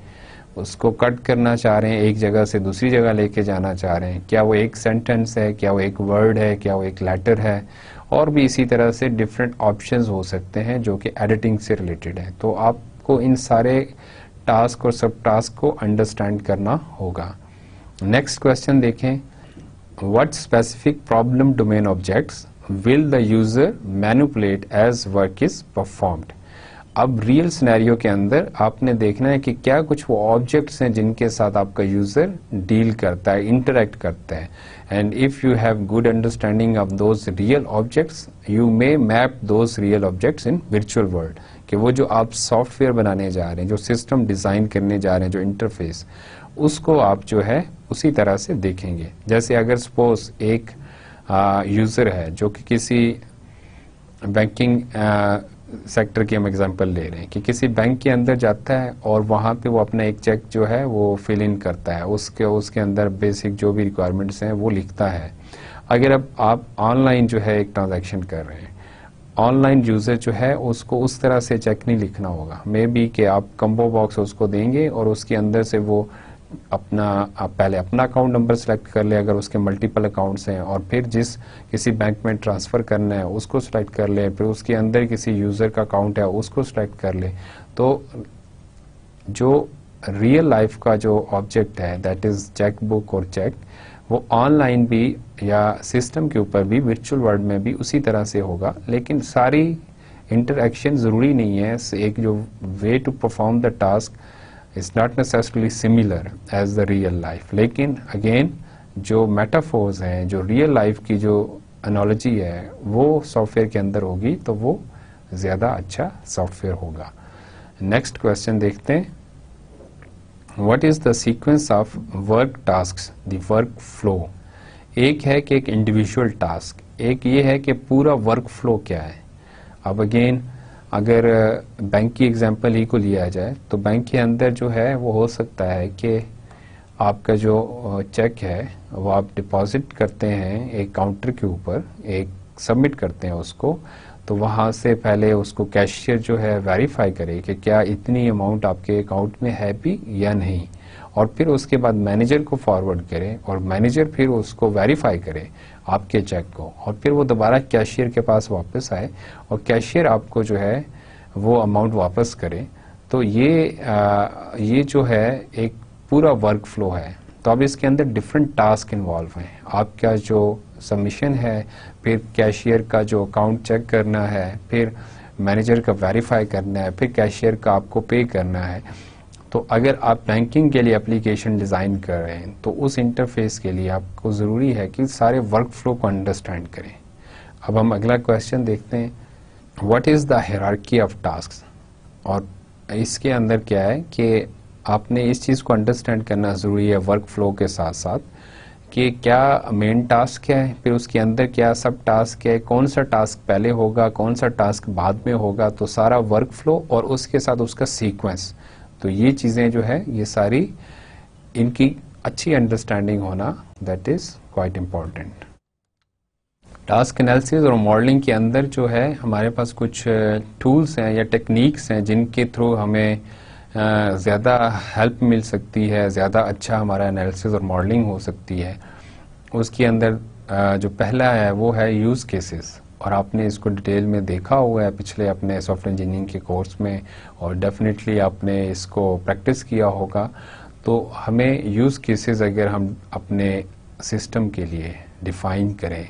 उसको कट करना चाह रहे हैं एक जगह से दूसरी जगह लेके जाना चाह रहे हैं क्या वो एक सेंटेंस है क्या वो एक वर्ड है क्या वो एक लेटर है और भी इसी तरह से डिफरेंट ऑप्शंस हो सकते हैं जो कि एडिटिंग से रिलेटेड है तो आपको इन सारे टास्क और सब टास्क को अंडरस्टैंड करना होगा नेक्स्ट क्वेश्चन देखें what specific problem domain objects will the user manipulate as work is performed अब रियल सिनेरियो के अंदर आपने देखना है कि क्या कुछ वो ऑब्जेक्ट्स हैं जिनके साथ आपका यूजर डील करता है इंटरेक्ट करता है and if you have good understanding of those real objects you may map those real objects in virtual world कि वो जो आप सॉफ्टवेयर बनाने जा रहे हैं जो सिस्टम डिजाइन करने जा रहे हैं जो इंटरफेस उसको आप जो है उसी तरह से देखेंगे जैसे अगर सपोज एक यूजर है जो कि किसी बैंकिंग सेक्टर की हम एग्जांपल ले रहे हैं कि किसी बैंक के अंदर जाता है और वहाँ पे वो अपना एक चेक जो है वो फिल इन करता है उसके उसके अंदर बेसिक जो भी रिक्वायरमेंट्स हैं वो लिखता है अगर अब आप ऑनलाइन जो है एक ट्रांजैक्शन कर रहे हैं ऑनलाइन यूज़र जो है उसको उस तरह से चेक नहीं लिखना होगा मे बी कि आप कम्बो बॉक्स उसको देंगे और उसके अंदर से वो अपना आप पहले अपना अकाउंट नंबर सेलेक्ट कर ले अगर उसके मल्टीपल अकाउंट्स हैं और फिर जिस किसी बैंक में ट्रांसफ़र करना है उसको सेलेक्ट कर ले फिर उसके अंदर किसी यूज़र का अकाउंट है उसको सेलेक्ट कर ले तो जो रियल लाइफ का जो ऑब्जेक्ट है दैट इज़ चेक बुक और चेक वो ऑनलाइन भी या सिस्टम के ऊपर भी वर्चुअल वर्ल्ड में भी उसी तरह से होगा लेकिन सारी इंटरेक्शन ज़रूरी नहीं है एक जो way to perform the task is not necessarily similar as the real life लेकिन अगेन जो मेटाफोर्स हैं जो रियल लाइफ की जो अनोलॉजी है वो सॉफ्टवेयर के अंदर होगी तो वो ज़्यादा अच्छा सॉफ्टवेयर होगा नेक्स्ट क्वेश्चन देखते हैं what is the sequence of work task workflow एक है कि एक इंडिविजुअल टास्क एक ये है कि पूरा वर्क फ्लो क्या है अब अगेन अगर बैंक की एग्जांपल ही को लिया जाए तो बैंक के अंदर जो है वो हो सकता है कि आपका जो चेक है वो आप डिपॉजिट करते हैं एक काउंटर के ऊपर एक सबमिट करते हैं उसको तो वहाँ से पहले उसको कैशियर जो है वेरीफाई करे कि क्या इतनी अमाउंट आपके अकाउंट में है भी या नहीं और फिर उसके बाद मैनेजर को फॉरवर्ड करें और मैनेजर फिर उसको वेरीफाई करे आपके चेक को और फिर वो दोबारा कैशियर के पास वापस आए और कैशियर आपको जो है वो अमाउंट वापस करे तो ये आ, ये जो है एक पूरा वर्क फ्लो है तो अब इसके अंदर डिफरेंट टास्क इन्वॉल्व हैं आपका जो सबमिशन है फिर कैशियर का जो अकाउंट चेक करना है फिर मैनेजर का वेरीफाई करना है फिर कैशियर का आपको पे करना है तो अगर आप बैंकिंग के लिए एप्लीकेशन डिज़ाइन कर रहे हैं तो उस इंटरफेस के लिए आपको ज़रूरी है कि सारे वर्क फ्लो को अंडरस्टैंड करें अब हम अगला क्वेश्चन देखते हैं what is the hierarchy of task और इसके अंदर क्या है कि आपने इस चीज़ को अंडरस्टैंड करना ज़रूरी है वर्क फ्लो के साथ साथ कि क्या मेन टास्क है फिर उसके अंदर क्या सब टास्क है कौन सा टास्क पहले होगा कौन सा टास्क बाद में होगा तो सारा वर्क फ्लो और उसके साथ उसका सीक्वेंस तो ये चीज़ें जो है ये सारी इनकी अच्छी अंडरस्टैंडिंग होना that is quite important task analysis और मॉडलिंग के अंदर जो है हमारे पास कुछ टूल्स हैं या टेक्निक्स हैं जिनके थ्रू हमें ज़्यादा हेल्प मिल सकती है ज़्यादा अच्छा हमारा एनालिसिस और मॉडलिंग हो सकती है उसके अंदर जो पहला है वो है यूज़ केसेस और आपने इसको डिटेल में देखा हुआ है पिछले अपने सॉफ्टवेयर इंजीनियरिंग के कोर्स में और डेफिनेटली आपने इसको प्रैक्टिस किया होगा तो हमें यूज़ केसेस अगर हम अपने सिस्टम के लिए डिफाइन करें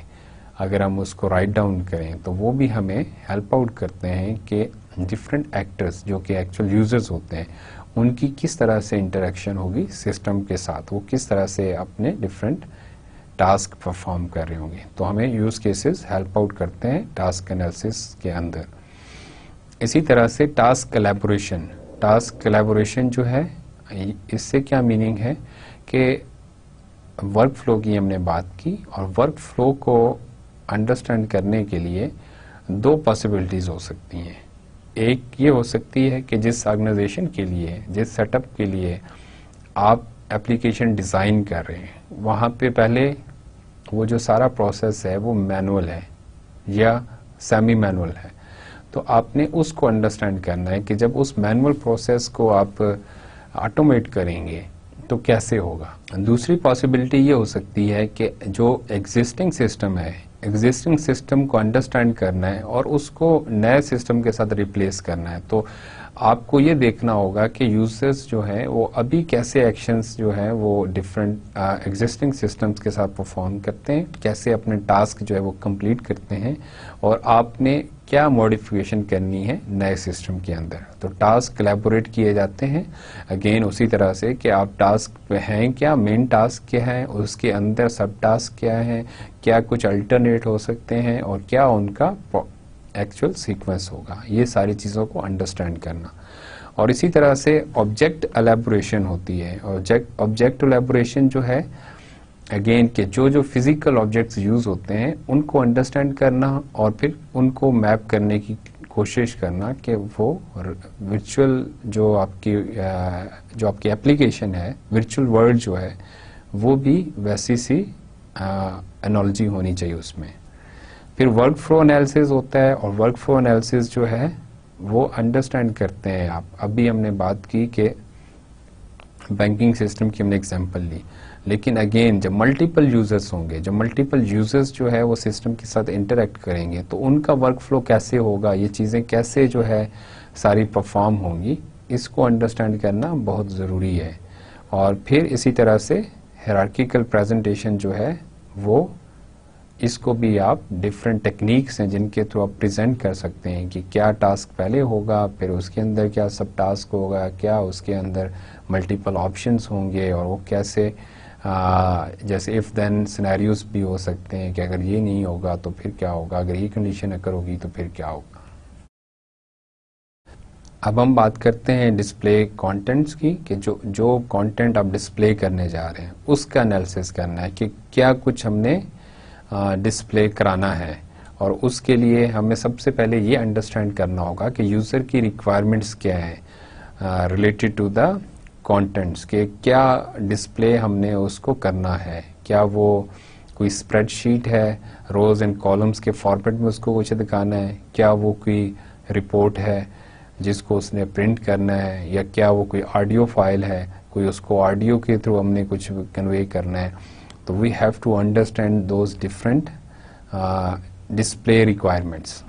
अगर हम उसको राइट डाउन करें तो वो भी हमें हेल्प आउट करते हैं कि डिफरेंट एक्टर्स जो कि एक्चुअल यूज़र्स होते हैं उनकी किस तरह से इंटरेक्शन होगी सिस्टम के साथ वो किस तरह से अपने डिफरेंट टास्क परफॉर्म कर रहे होंगे तो हमें यूज़ केसेस हेल्प आउट करते हैं टास्क एनालिसिस के अंदर इसी तरह से टास्क कलेबोरेशन टास्क कलेबोरेशन जो है इससे क्या मीनिंग है कि वर्क फ्लो की हमने बात की और वर्क फ्लो को अंडरस्टैंड करने के लिए दो पॉसिबिलिटीज़ हो सकती हैं एक ये हो सकती है कि जिस ऑर्गेनाइजेशन के लिए जिस सेटअप के लिए आप एप्लीकेशन डिज़ाइन कर रहे हैं वहाँ पे पहले वो जो सारा प्रोसेस है वो मैनुअल है या सेमी मैनुअल है तो आपने उसको अंडरस्टैंड करना है कि जब उस मैनुअल प्रोसेस को आप ऑटोमेट uh, करेंगे तो कैसे होगा दूसरी पॉसिबिलिटी ये हो सकती है कि जो एग्जिस्टिंग सिस्टम है एग्जिस्टिंग सिस्टम को अंडरस्टैंड करना है और उसको नए सिस्टम के साथ रिप्लेस करना है तो आपको ये देखना होगा कि यूजर्स जो है वो अभी कैसे एक्शंस जो है वो डिफरेंट एग्जिस्टिंग सिस्टम्स के साथ परफॉर्म करते हैं कैसे अपने टास्क जो है वो कंप्लीट करते हैं और आपने क्या मॉडिफिकेशन करनी है नए सिस्टम के अंदर तो टास्क कलेबोरेट किए जाते हैं अगेन उसी तरह से कि आप टास्क हैं क्या मेन टास्क क्या है उसके अंदर सब टास्क क्या हैं क्या कुछ अल्टरनेट हो सकते हैं और क्या उनका एक्चुअल सीक्वेंस होगा ये सारी चीज़ों को अंडरस्टैंड करना और इसी तरह से ऑब्जेक्ट अलेबोरेशन होती है ऑब्जेक्ट ऑब्जेक्ट अलेबोरेशन जो है अगेन के जो जो फिजिकल ऑब्जेक्ट्स यूज़ होते हैं उनको अंडरस्टैंड करना और फिर उनको मैप करने की कोशिश करना कि वो वर्चुअल जो आपकी जो आपकी एप्लीकेशन है वर्चुअल वर्ल्ड जो है वो भी वैसी सी एनोलॉजी होनी चाहिए उसमें फिर वर्क फ्लो एनालिसिस होता है और वर्क फ्लो एनालिसिस जो है वो अंडरस्टैंड करते हैं आप अभी हमने बात की कि बैंकिंग सिस्टम की हमने एग्जांपल ली लेकिन अगेन जब मल्टीपल यूजर्स होंगे जब मल्टीपल यूजर्स जो है वो सिस्टम के साथ इंटरेक्ट करेंगे तो उनका वर्क फ्लो कैसे होगा ये चीज़ें कैसे जो है सारी परफॉर्म होंगी इसको अंडरस्टैंड करना बहुत ज़रूरी है और फिर इसी तरह से हेरार्किकल प्रेजेंटेशन जो है वो इसको भी आप डिफरेंट टेक्निक्स हैं जिनके थ्रू आप प्रेजेंट कर सकते हैं कि क्या टास्क पहले होगा फिर उसके अंदर क्या सब टास्क होगा क्या उसके अंदर मल्टीपल ऑप्शंस होंगे और वो कैसे आ, जैसे इफ़ देन सिनेरियोस भी हो सकते हैं कि अगर ये नहीं होगा तो फिर क्या होगा अगर ये कंडीशन अगर होगी तो फिर क्या होगा अब हम बात करते हैं डिस्प्ले कंटेंट्स की कि जो जो कंटेंट आप डिस्प्ले करने जा रहे हैं उसका एनालिसिस करना है कि क्या कुछ हमने डिस्प्ले कराना है और उसके लिए हमें सबसे पहले ये अंडरस्टैंड करना होगा कि यूज़र की रिक्वायरमेंट्स क्या है रिलेटेड टू द कंटेंट्स के क्या डिस्प्ले हमने उसको करना है क्या वो कोई स्प्रेडशीट है रोज एंड कॉलम्स के फॉर्मेट में उसको कुछ दिखाना है क्या वो कोई रिपोर्ट है जिसको उसने प्रिंट करना है या क्या वो कोई ऑडियो फाइल है कोई उसको ऑडियो के थ्रू हमने कुछ कन्वे करना है तो we have to understand those different display requirements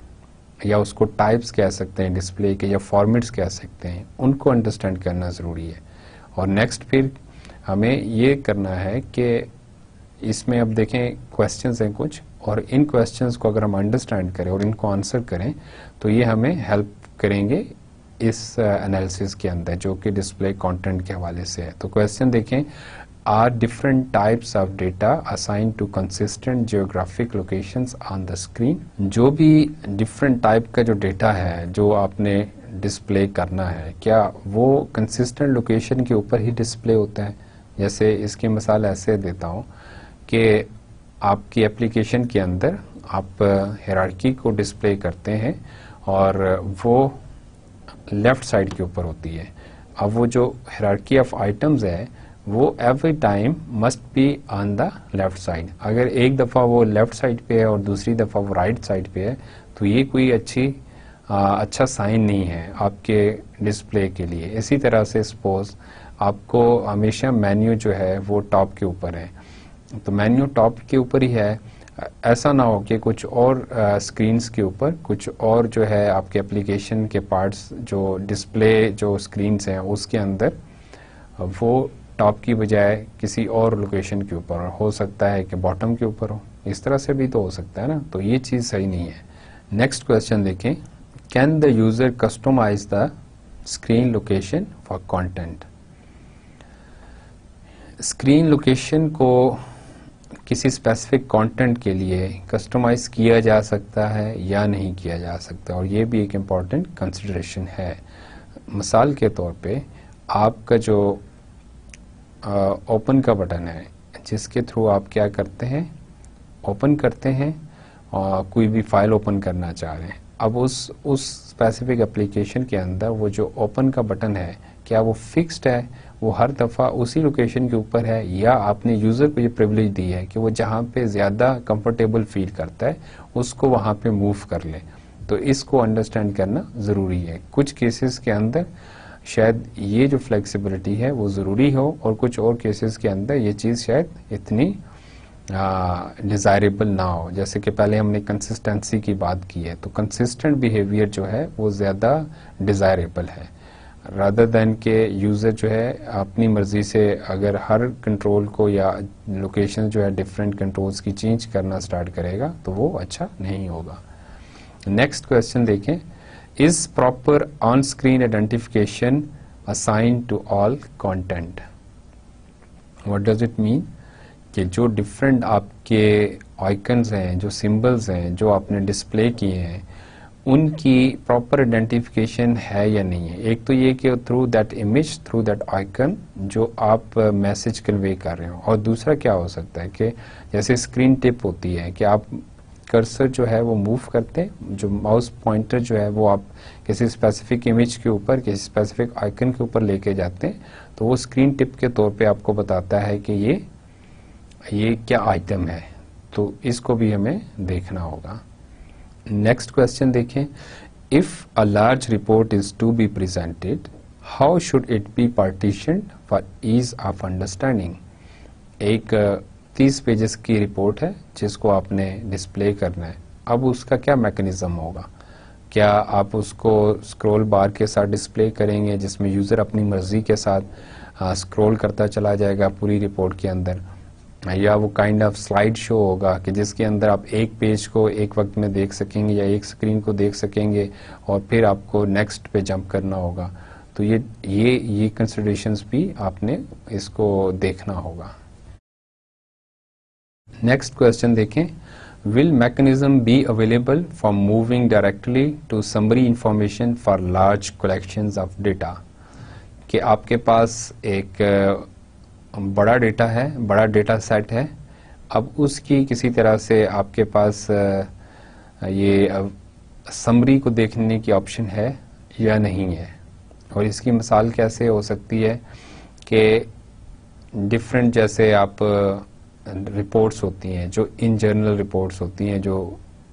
या उसको टाइप्स कह सकते हैं डिस्प्ले के या फॉर्मेट्स कह सकते हैं उनको अंडरस्टैंड करना ज़रूरी है और नेक्स्ट फिर हमें ये करना है कि इसमें अब देखें क्वेश्चंस हैं कुछ और इन क्वेश्चंस को अगर हम अंडरस्टैंड करें और इनको आंसर करें तो ये हमें हेल्प करेंगे इस एनालिसिस uh, के अंदर जो कि डिस्प्ले कंटेंट के हवाले से है तो क्वेश्चन देखें are different types of data assigned to consistent geographic locations on the screen. जो भी different type का जो data है जो आपने display करना है क्या वो consistent location के ऊपर ही display होते हैं जैसे इसके मिसाल ऐसे देता हूँ कि आपकी application के अंदर आप hierarchy को display करते हैं और वो left side के ऊपर होती है अब वो जो hierarchy of items है वो every time must be on the left side अगर एक दफ़ा वो लेफ्ट साइड पे है और दूसरी दफ़ा वो राइट right साइड पे है तो ये कोई अच्छी आ, अच्छा साइन नहीं है आपके डिस्प्ले के लिए इसी तरह से सपोज आपको हमेशा मेन्यू जो है वो टॉप के ऊपर है तो मेन्यू टॉप के ऊपर ही है ऐसा ना हो कि कुछ और स्क्रीनस के ऊपर कुछ और जो है आपके एप्लीकेशन के पार्ट्स जो डिस्प्ले जो स्क्रीनस हैं उसके अंदर वो टॉप की बजाय किसी और लोकेशन के ऊपर हो सकता है कि बॉटम के ऊपर हो इस तरह से भी तो हो सकता है ना तो ये चीज़ सही नहीं है नेक्स्ट क्वेश्चन देखें can the user customise the screen location for content screen location को किसी स्पेसिफिक कंटेंट के लिए कस्टमाइज किया जा सकता है या नहीं किया जा सकता और ये भी एक इम्पॉर्टेंट कंसिडरेशन है मिसाल के तौर पे आपका जो ओपन का बटन है जिसके थ्रू आप क्या करते हैं ओपन करते हैं और कोई भी फाइल ओपन करना चाह रहे हैं अब उस उस स्पेसिफिक एप्लीकेशन के अंदर वो जो ओपन का बटन है क्या वो फिक्स्ड है वो हर दफ़ा उसी लोकेशन के ऊपर है या आपने यूज़र को ये प्रिविलेज दी है कि वो जहाँ पे ज़्यादा कंफर्टेबल फील करता है उसको वहाँ पे मूव कर ले तो इसको अंडरस्टैंड करना ज़रूरी है कुछ केसेस के अंदर शायद ये जो फ्लेक्सिबिलिटी है वो ज़रूरी हो और कुछ और केसेस के अंदर ये चीज़ शायद इतनी डिज़ायरेबल ना हो जैसे कि पहले हमने कंसिस्टेंसी की बात की है तो कंसिस्टेंट बिहेवियर जो है वो ज़्यादा डिज़ायरेबल है रादर देन के यूज़र जो है अपनी मर्ज़ी से अगर हर कंट्रोल को या लोकेशन जो है डिफरेंट कंट्रोल्स की चेंज करना स्टार्ट करेगा तो वो अच्छा नहीं होगा नेक्स्ट क्वेश्चन देखें is proper on-screen identification assigned to all content what does it mean कि जो different आपके icons हैं जो symbols हैं जो आपने display किए हैं उनकी प्रॉपर आइडेंटिफिकेशन है या नहीं है एक तो ये कि through that image through that icon जो आप मैसेज uh, कन्वे कर रहे हो और दूसरा क्या हो सकता है कि जैसे स्क्रीन टिप होती है कि आप कर्सर जो है वो मूव करते हैं जो माउस पॉइंटर जो है वो आप किसी स्पेसिफिक इमेज के ऊपर किसी स्पेसिफिक आइकन के ऊपर लेके जाते हैं तो वो स्क्रीन टिप के तौर पे आपको बताता है कि ये ये क्या आइटम है तो इसको भी हमें देखना होगा नेक्स्ट क्वेश्चन देखें if a large report is to be presented how should it be partition for ease of understanding एक तीस पेजेस की रिपोर्ट है जिसको आपने डिस्प्ले करना है अब उसका क्या मैकेनिज़्म होगा क्या आप उसको स्क्रॉल बार के साथ डिस्प्ले करेंगे जिसमें यूज़र अपनी मर्ज़ी के साथ स्क्रॉल करता चला जाएगा पूरी रिपोर्ट के अंदर या वो काइंड ऑफ स्लाइड शो होगा कि जिसके अंदर आप एक पेज को एक वक्त में देख सकेंगे या एक स्क्रीन को देख सकेंगे और फिर आपको नेक्स्ट पे जंप करना होगा तो ये ये ये कंसिडरेशंस भी आपने इसको देखना होगा नेक्स्ट क्वेश्चन देखें will mechanism be available for moving directly to summary information for large collection of data कि आपके पास एक बड़ा डेटा है बड़ा डेटा सेट है अब उसकी किसी तरह से आपके पास ये समरी को देखने की ऑप्शन है या नहीं है और इसकी मिसाल कैसे हो सकती है कि डिफरेंट जैसे आप रिपोर्ट्स होती हैं जो इन जर्नल रिपोर्ट्स होती हैं जो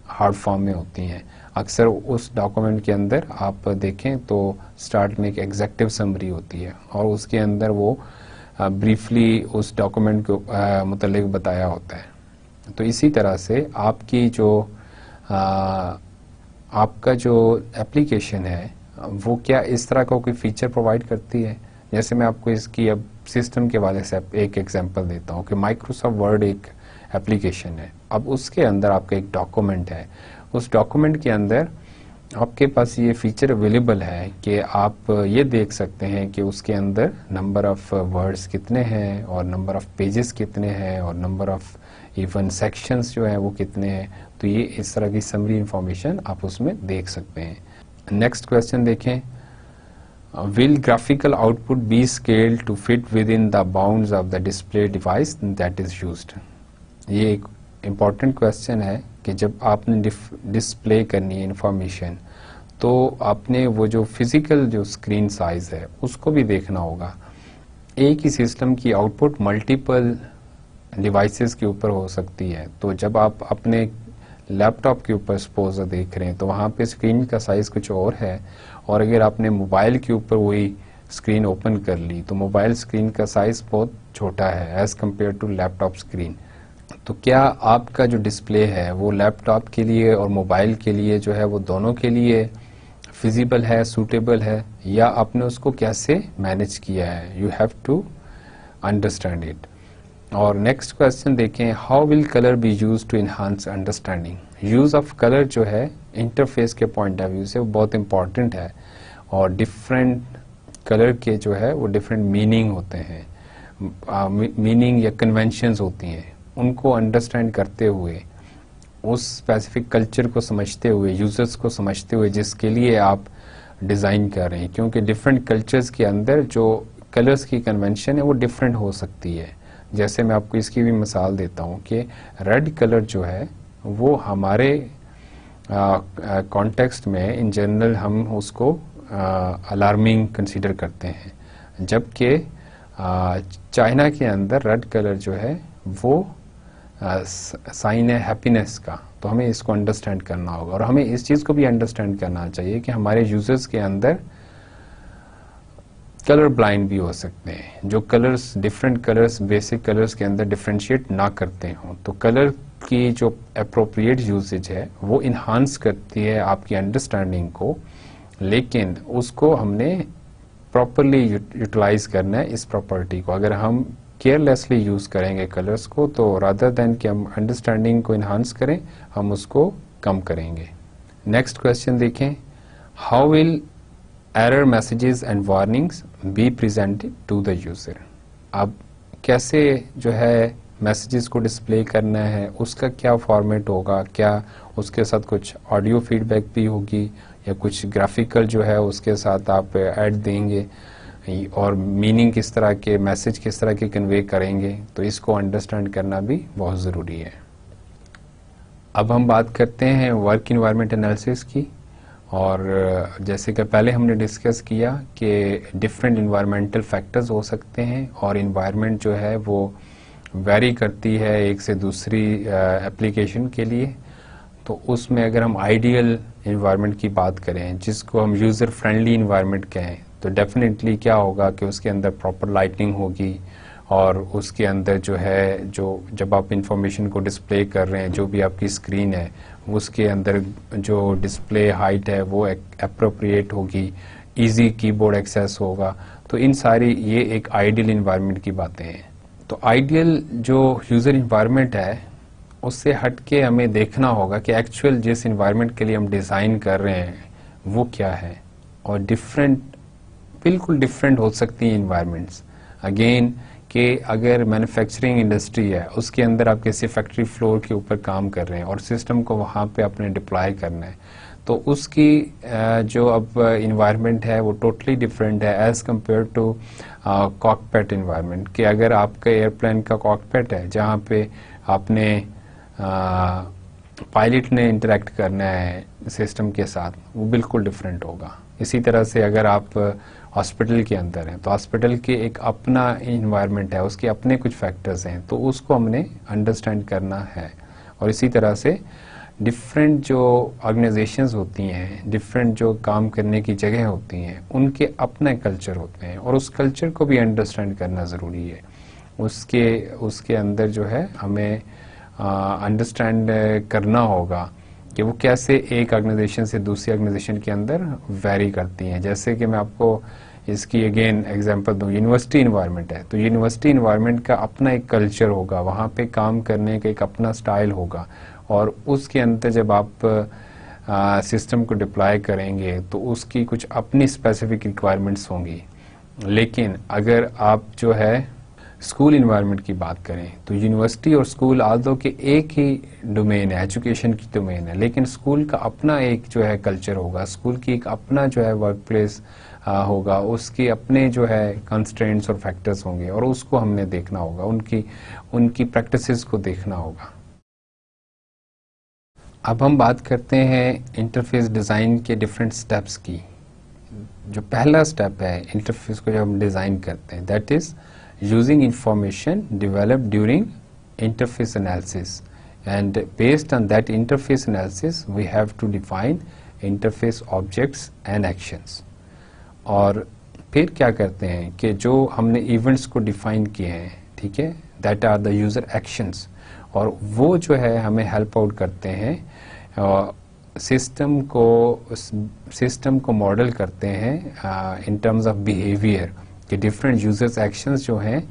हार्ड फॉर्म में होती हैं अक्सर उस डॉक्यूमेंट के अंदर आप देखें तो स्टार्ट में एक एग्जैक्टिव समरी होती है और उसके अंदर वो ब्रीफली उस डॉक्यूमेंट को मतलब बताया होता है तो इसी तरह से आपकी जो आ, आपका जो एप्लीकेशन है वो क्या इस तरह का को कोई फीचर प्रोवाइड करती है जैसे मैं आपको इसकी अब सिस्टम के वाले से एक एग्जांपल देता हूँ कि माइक्रोसॉफ्ट वर्ड एक एप्लीकेशन है अब उसके अंदर आपका एक डॉक्यूमेंट है उस डॉक्यूमेंट के अंदर आपके पास ये फीचर अवेलेबल है कि आप ये देख सकते हैं कि उसके अंदर नंबर ऑफ़ वर्ड्स कितने हैं और नंबर ऑफ़ पेजेस कितने हैं और नंबर ऑफ़ इवन सेक्शंस जो है वो कितने हैं तो ये इस तरह की समरी इंफॉर्मेशन आप उसमें देख सकते हैं नेक्स्ट क्वेश्चन देखें will graphical output be scaled to fit within the bounds of the display device that is used? ये एक इम्पॉर्टेंट क्वेश्चन है कि जब आपने डिस्प्ले करनी है इन्फॉर्मेशन तो आपने वो जो फिज़िकल जो स्क्रीन साइज़ है उसको भी देखना होगा एक ही सिस्टम की आउटपुट मल्टीपल डिवाइसेस के ऊपर हो सकती है तो जब आप अपने लैपटॉप के ऊपर सपोज देख रहे हैं तो वहाँ पे स्क्रीन का साइज़ कुछ और है और अगर आपने मोबाइल के ऊपर वही स्क्रीन ओपन कर ली तो मोबाइल स्क्रीन का साइज़ बहुत छोटा है as compare to laptop screen तो क्या आपका जो डिस्प्ले है वो लैपटॉप के लिए और मोबाइल के लिए जो है वो दोनों के लिए फिजिबल है सूटेबल है या आपने उसको कैसे मैनेज किया है you have to understand it और नेक्स्ट क्वेश्चन देखें how will colour be use to enhance understanding use of colour जो है इंटरफेस के पॉइंट ऑफ व्यू से वो बहुत इम्पॉर्टेंट है और डिफरेंट कलर के जो है वो डिफरेंट मीनिंग होते हैं मीनिंग या कन्वेंशंस होती हैं उनको अंडरस्टैंड करते हुए उस स्पेसिफिक कल्चर को समझते हुए यूजर्स को समझते हुए जिसके लिए आप डिज़ाइन कर रहे हैं क्योंकि डिफरेंट कल्चर्स के अंदर जो कलर्स की कन्वेंशन है वो डिफरेंट हो सकती है जैसे मैं आपको इसकी भी मिसाल देता हूँ कि रेड कलर जो है वो हमारे कॉन्टेक्स्ट में इन जनरल हम उसको अलार्मिंग कंसीडर करते हैं जबकि चाइना के अंदर रेड कलर जो है वो साइन है हैप्पीनेस का तो हमें इसको अंडरस्टैंड करना होगा और हमें इस चीज़ को भी अंडरस्टैंड करना चाहिए कि हमारे यूजर्स के अंदर कलर ब्लाइंड भी हो सकते हैं जो colours different colours basic colours के अंदर डिफ्रेंशिएट ना करते हों तो कलर की जो अप्रोप्रिएट यूजेज है वो इन्हांस करती है आपकी अंडरस्टैंडिंग को लेकिन उसको हमने प्रॉपरली यूटिलाइज करना है इस प्रॉपर्टी को अगर हम केयरलेसली यूज़ करेंगे कलर्स को तो रादर देन कि हम अंडरस्टैंडिंग को इन्हांस करें हम उसको कम करेंगे नेक्स्ट क्वेश्चन देखें how will error messages and warnings be presented to the user अब कैसे जो है मैसेजेस को डिस्प्ले करना है उसका क्या फॉर्मेट होगा क्या उसके साथ कुछ ऑडियो फीडबैक भी होगी या कुछ ग्राफिकल जो है उसके साथ आप ऐड देंगे और मीनिंग किस तरह के मैसेज किस तरह के कन्वे करेंगे तो इसको अंडरस्टैंड करना भी बहुत ज़रूरी है अब हम बात करते हैं वर्क इन्वायरमेंट एनालिसिस की और जैसे कि पहले हमने डिस्कस किया कि डिफरेंट इन्वायरमेंटल फैक्टर्स हो सकते हैं और इन्वायरमेंट जो है वो वेरी करती है एक से दूसरी एप्लीकेशन के लिए तो उसमें अगर हम आइडियल इन्वायरमेंट की बात करें जिसको हम यूज़र फ्रेंडली इन्वायरमेंट कहें तो डेफिनेटली क्या होगा कि उसके अंदर प्रॉपर लाइटनिंग होगी और उसके अंदर जो है जो जब आप इंफॉर्मेशन को डिस्प्ले कर रहे हैं जो भी आपकी स्क्रीन है उसके अंदर जो डिस्प्ले हाइट है वो अप्रोप्रिएट होगी ईजी कीबोर्ड एक्सेस होगा तो इन सारी ये एक आइडियल इन्वायरमेंट की बातें हैं तो आइडियल जो यूज़र इन्वायरमेंट है उससे हट के हमें देखना होगा कि एक्चुअल जिस इन्वायरमेंट के लिए हम डिज़ाइन कर रहे हैं वो क्या है और डिफरेंट बिल्कुल डिफरेंट हो सकती हैं इन्वायरमेंट्स अगेन कि अगर मैन्युफैक्चरिंग इंडस्ट्री है उसके अंदर आप किसी फैक्ट्री फ्लोर के ऊपर काम कर रहे हैं और सिस्टम को वहाँ पे अपने डिप्लाई करना है तो उसकी जो अब इन्वायरमेंट है वो टोटली डिफरेंट है as compare to cockpit environment कि अगर आपका एयरप्लेन का कॉकपैट है जहाँ पे आपने पायलट ने इंटरेक्ट करना है सिस्टम के साथ वो बिल्कुल डिफरेंट होगा इसी तरह से अगर आप हॉस्पिटल के अंदर हैं तो हॉस्पिटल के एक अपना इन्वायरमेंट है उसके अपने कुछ फैक्टर्स हैं तो उसको हमने अंडरस्टैंड करना है और इसी तरह से डिफरेंट जो ऑर्गेनाइजेशंस होती हैं डिफरेंट जो काम करने की जगह होती हैं उनके अपने कल्चर होते हैं और उस कल्चर को भी अंडरस्टैंड करना ज़रूरी है उसके उसके अंदर जो है हमें अंडरस्टैंड करना होगा कि वो कैसे एक ऑर्गेनाइजेशन से दूसरी ऑर्गेनाइजेशन के अंदर वेरी करती हैं जैसे कि मैं आपको इसकी अगेन एग्जांपल दूँ यूनिवर्सिटी इन्वायरमेंट है तो यूनिवर्सिटी इन्वायरमेंट का अपना एक कल्चर होगा वहाँ पे काम करने का एक अपना स्टाइल होगा और उसके अंदर जब आप सिस्टम को डिप्लाई करेंगे तो उसकी कुछ अपनी स्पेसिफिक रिक्वायरमेंट्स होंगी लेकिन अगर आप जो है स्कूल इन्वायरमेंट की बात करें तो यूनिवर्सिटी और स्कूल आदो के एक ही डोमेन है एजुकेशन की डोमेन है लेकिन स्कूल का अपना एक जो है कल्चर होगा स्कूल की एक अपना जो है वर्क प्लेस होगा उसके अपने जो है कंस्ट्रेंट्स और फैक्टर्स होंगे और उसको हमने देखना होगा उनकी उनकी प्रैक्टिसेस को देखना होगा अब हम बात करते हैं इंटरफेस डिज़ाइन के डिफरेंट स्टेप्स की जो पहला स्टेप है इंटरफेस को जब हम डिज़ाइन करते हैं that is using information develop during interface analysis and based on that interface analysis we have to define interface objects and actions और फिर क्या करते हैं कि जो हमने इवेंट्स को डिफाइन किए हैं ठीक है that are the user actions और वो जो है हमें हेल्प आउट करते हैं सिस्टम को सिस्टम को मॉडल करते हैं इन टर्म्स ऑफ बिहेवियर कि डिफरेंट यूजर्स एक्शंस जो हैं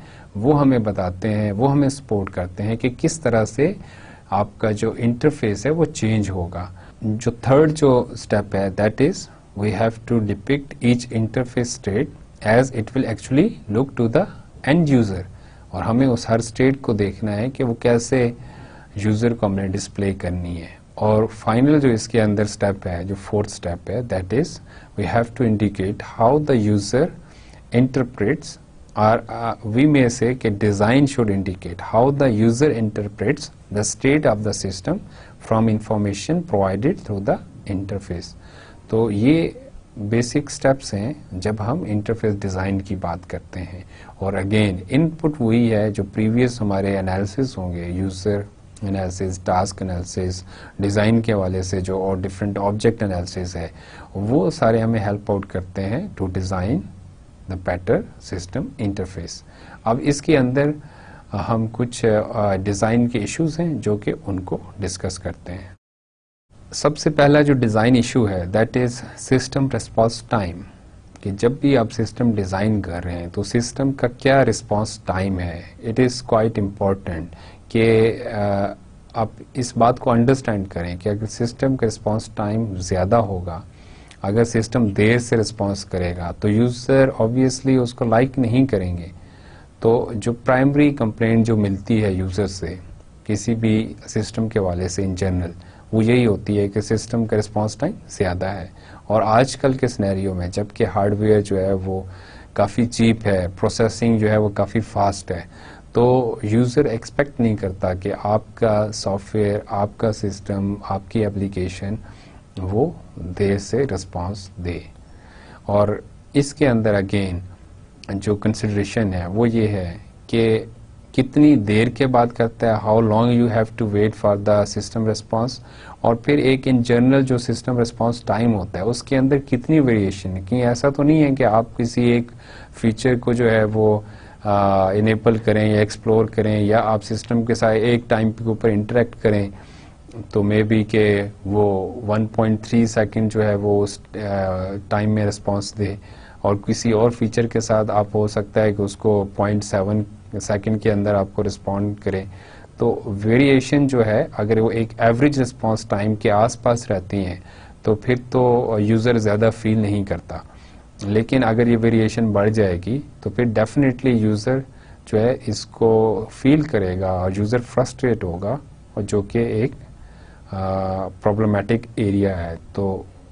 वो हमें बताते हैं वो हमें सपोर्ट करते हैं कि किस तरह से आपका जो इंटरफेस है वो चेंज होगा जो थर्ड जो स्टेप है that is we have to depict each interface state as it will actually look to the end user और हमें उस हर स्टेट को देखना है कि वो कैसे यूज़र को हमने डिस्प्ले करनी है और फाइनल जो इसके अंदर स्टेप है जो फोर्थ स्टेप है that is we have to indicate how the user interpret or we may say कि design should indicate how the user interprets the state of the system from information provided through the interface तो ये basic steps हैं जब हम interface design की बात करते हैं और अगेन इनपुट वही है जो प्रीवियस हमारे एनालिसिस होंगे user analysis task analysis design के वाले से जो और डिफरेंट ऑब्जेक्ट एनालिसिस है वो सारे हमें हेल्प आउट करते हैं to design the better system interface अब इसके अंदर हम कुछ डिज़ाइन के इश्यूज हैं जो कि उनको डिस्कस करते हैं सबसे पहला जो डिज़ाइन इशू है that is system response time कि जब भी आप सिस्टम डिज़ाइन कर रहे हैं तो सिस्टम का क्या रिस्पॉन्स टाइम है इट इज़ क्वाइट इम्पॉर्टेंट कि आप इस बात को अंडरस्टैंड करें कि अगर सिस्टम का रिस्पांस टाइम ज़्यादा होगा अगर सिस्टम देर से रिस्पांस करेगा तो यूज़र ऑब्वियसली उसको लाइक नहीं करेंगे तो जो प्राइमरी कंप्लेंट जो मिलती है यूज़र से किसी भी सिस्टम के वाले से इन जनरल वो यही होती है कि सिस्टम का रिस्पांस टाइम ज़्यादा है और आजकल के सिनेरियो में जबकि हार्डवेयर जो है वो काफ़ी चीप है प्रोसेसिंग जो है वो काफ़ी फास्ट है तो यूज़र एक्सपेक्ट नहीं करता कि आपका सॉफ्टवेयर आपका सिस्टम आपकी एप्लीकेशन वो देर से रिस्पांस दे और इसके अंदर अगेन जो कंसिड्रेशन है वो ये है कि कितनी देर के बाद करता है how long you have to wait for the system response और फिर एक इन जनरल जो सिस्टम रिस्पांस टाइम होता है उसके अंदर कितनी वेरिएशन है कि ऐसा तो नहीं है कि आप किसी एक फीचर को जो है वो इनेबल करें या एक्सप्लोर करें या आप सिस्टम के साथ एक टाइम के ऊपर इंटरेक्ट करें तो मे बी के वो 1.3 सेकेंड जो है वो उस टाइम में रिस्पांस दे और किसी और फीचर के साथ आप हो सकता है कि उसको 0.7 सेकेंड के अंदर आपको रिस्पॉन्ड करें तो वेरिएशन जो है अगर वो एक एवरेज रिस्पॉन्स टाइम के आसपास रहती हैं तो फिर तो यूज़र ज़्यादा फील नहीं करता लेकिन अगर ये वेरिएशन बढ़ जाएगी तो फिर डेफिनेटली यूज़र जो है इसको फील करेगा और यूज़र फ्रस्ट्रेट होगा और जो कि एक प्रॉब्लमेटिक एरिया है तो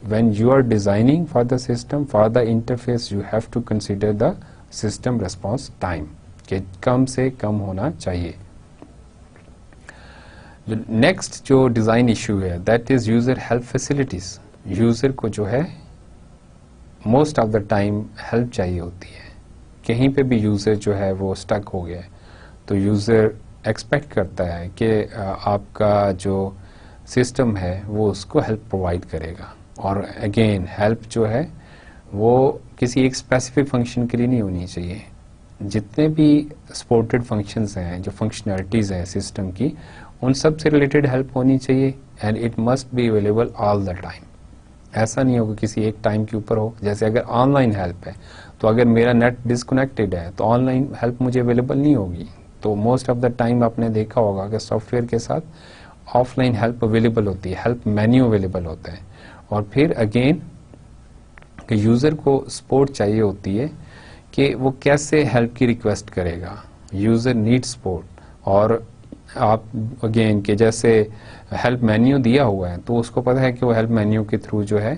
when you are designing for the system for the interface you have to consider the system response time कि कम से कम होना चाहिए नेक्स्ट जो डिज़ाइन इशू है that is user help facilities user को जो है most of the time help चाहिए होती है कहीं पे भी यूज़र जो है वो स्टक हो गया तो यूज़र एक्सपेक्ट करता है कि आपका जो सिस्टम है वो उसको हेल्प प्रोवाइड करेगा और अगेन हेल्प जो है वो किसी एक स्पेसिफिक फंक्शन के लिए नहीं होनी चाहिए जितने भी सपोर्टेड फंक्शंस हैं जो फंक्शनैलिटीज़ हैं सिस्टम की उन सब से रिलेटेड हेल्प होनी चाहिए and it must be available all the time ऐसा नहीं होगा किसी एक टाइम के ऊपर हो जैसे अगर ऑनलाइन हेल्प है तो अगर मेरा नेट डिसकनेक्टेड है तो ऑनलाइन हेल्प मुझे अवेलेबल नहीं होगी तो मोस्ट ऑफ द टाइम आपने देखा होगा कि सॉफ्टवेयर के साथ ऑफलाइन हेल्प अवेलेबल होती है हेल्प मेन्यू अवेलेबल होता है और फिर अगेन यूज़र को सपोर्ट चाहिए होती है कि वो कैसे हेल्प की रिक्वेस्ट करेगा यूज़र नीड सपोर्ट और आप अगेन के जैसे हेल्प मेन्यू दिया हुआ है तो उसको पता है कि वो हेल्प मेन्यू के थ्रू जो है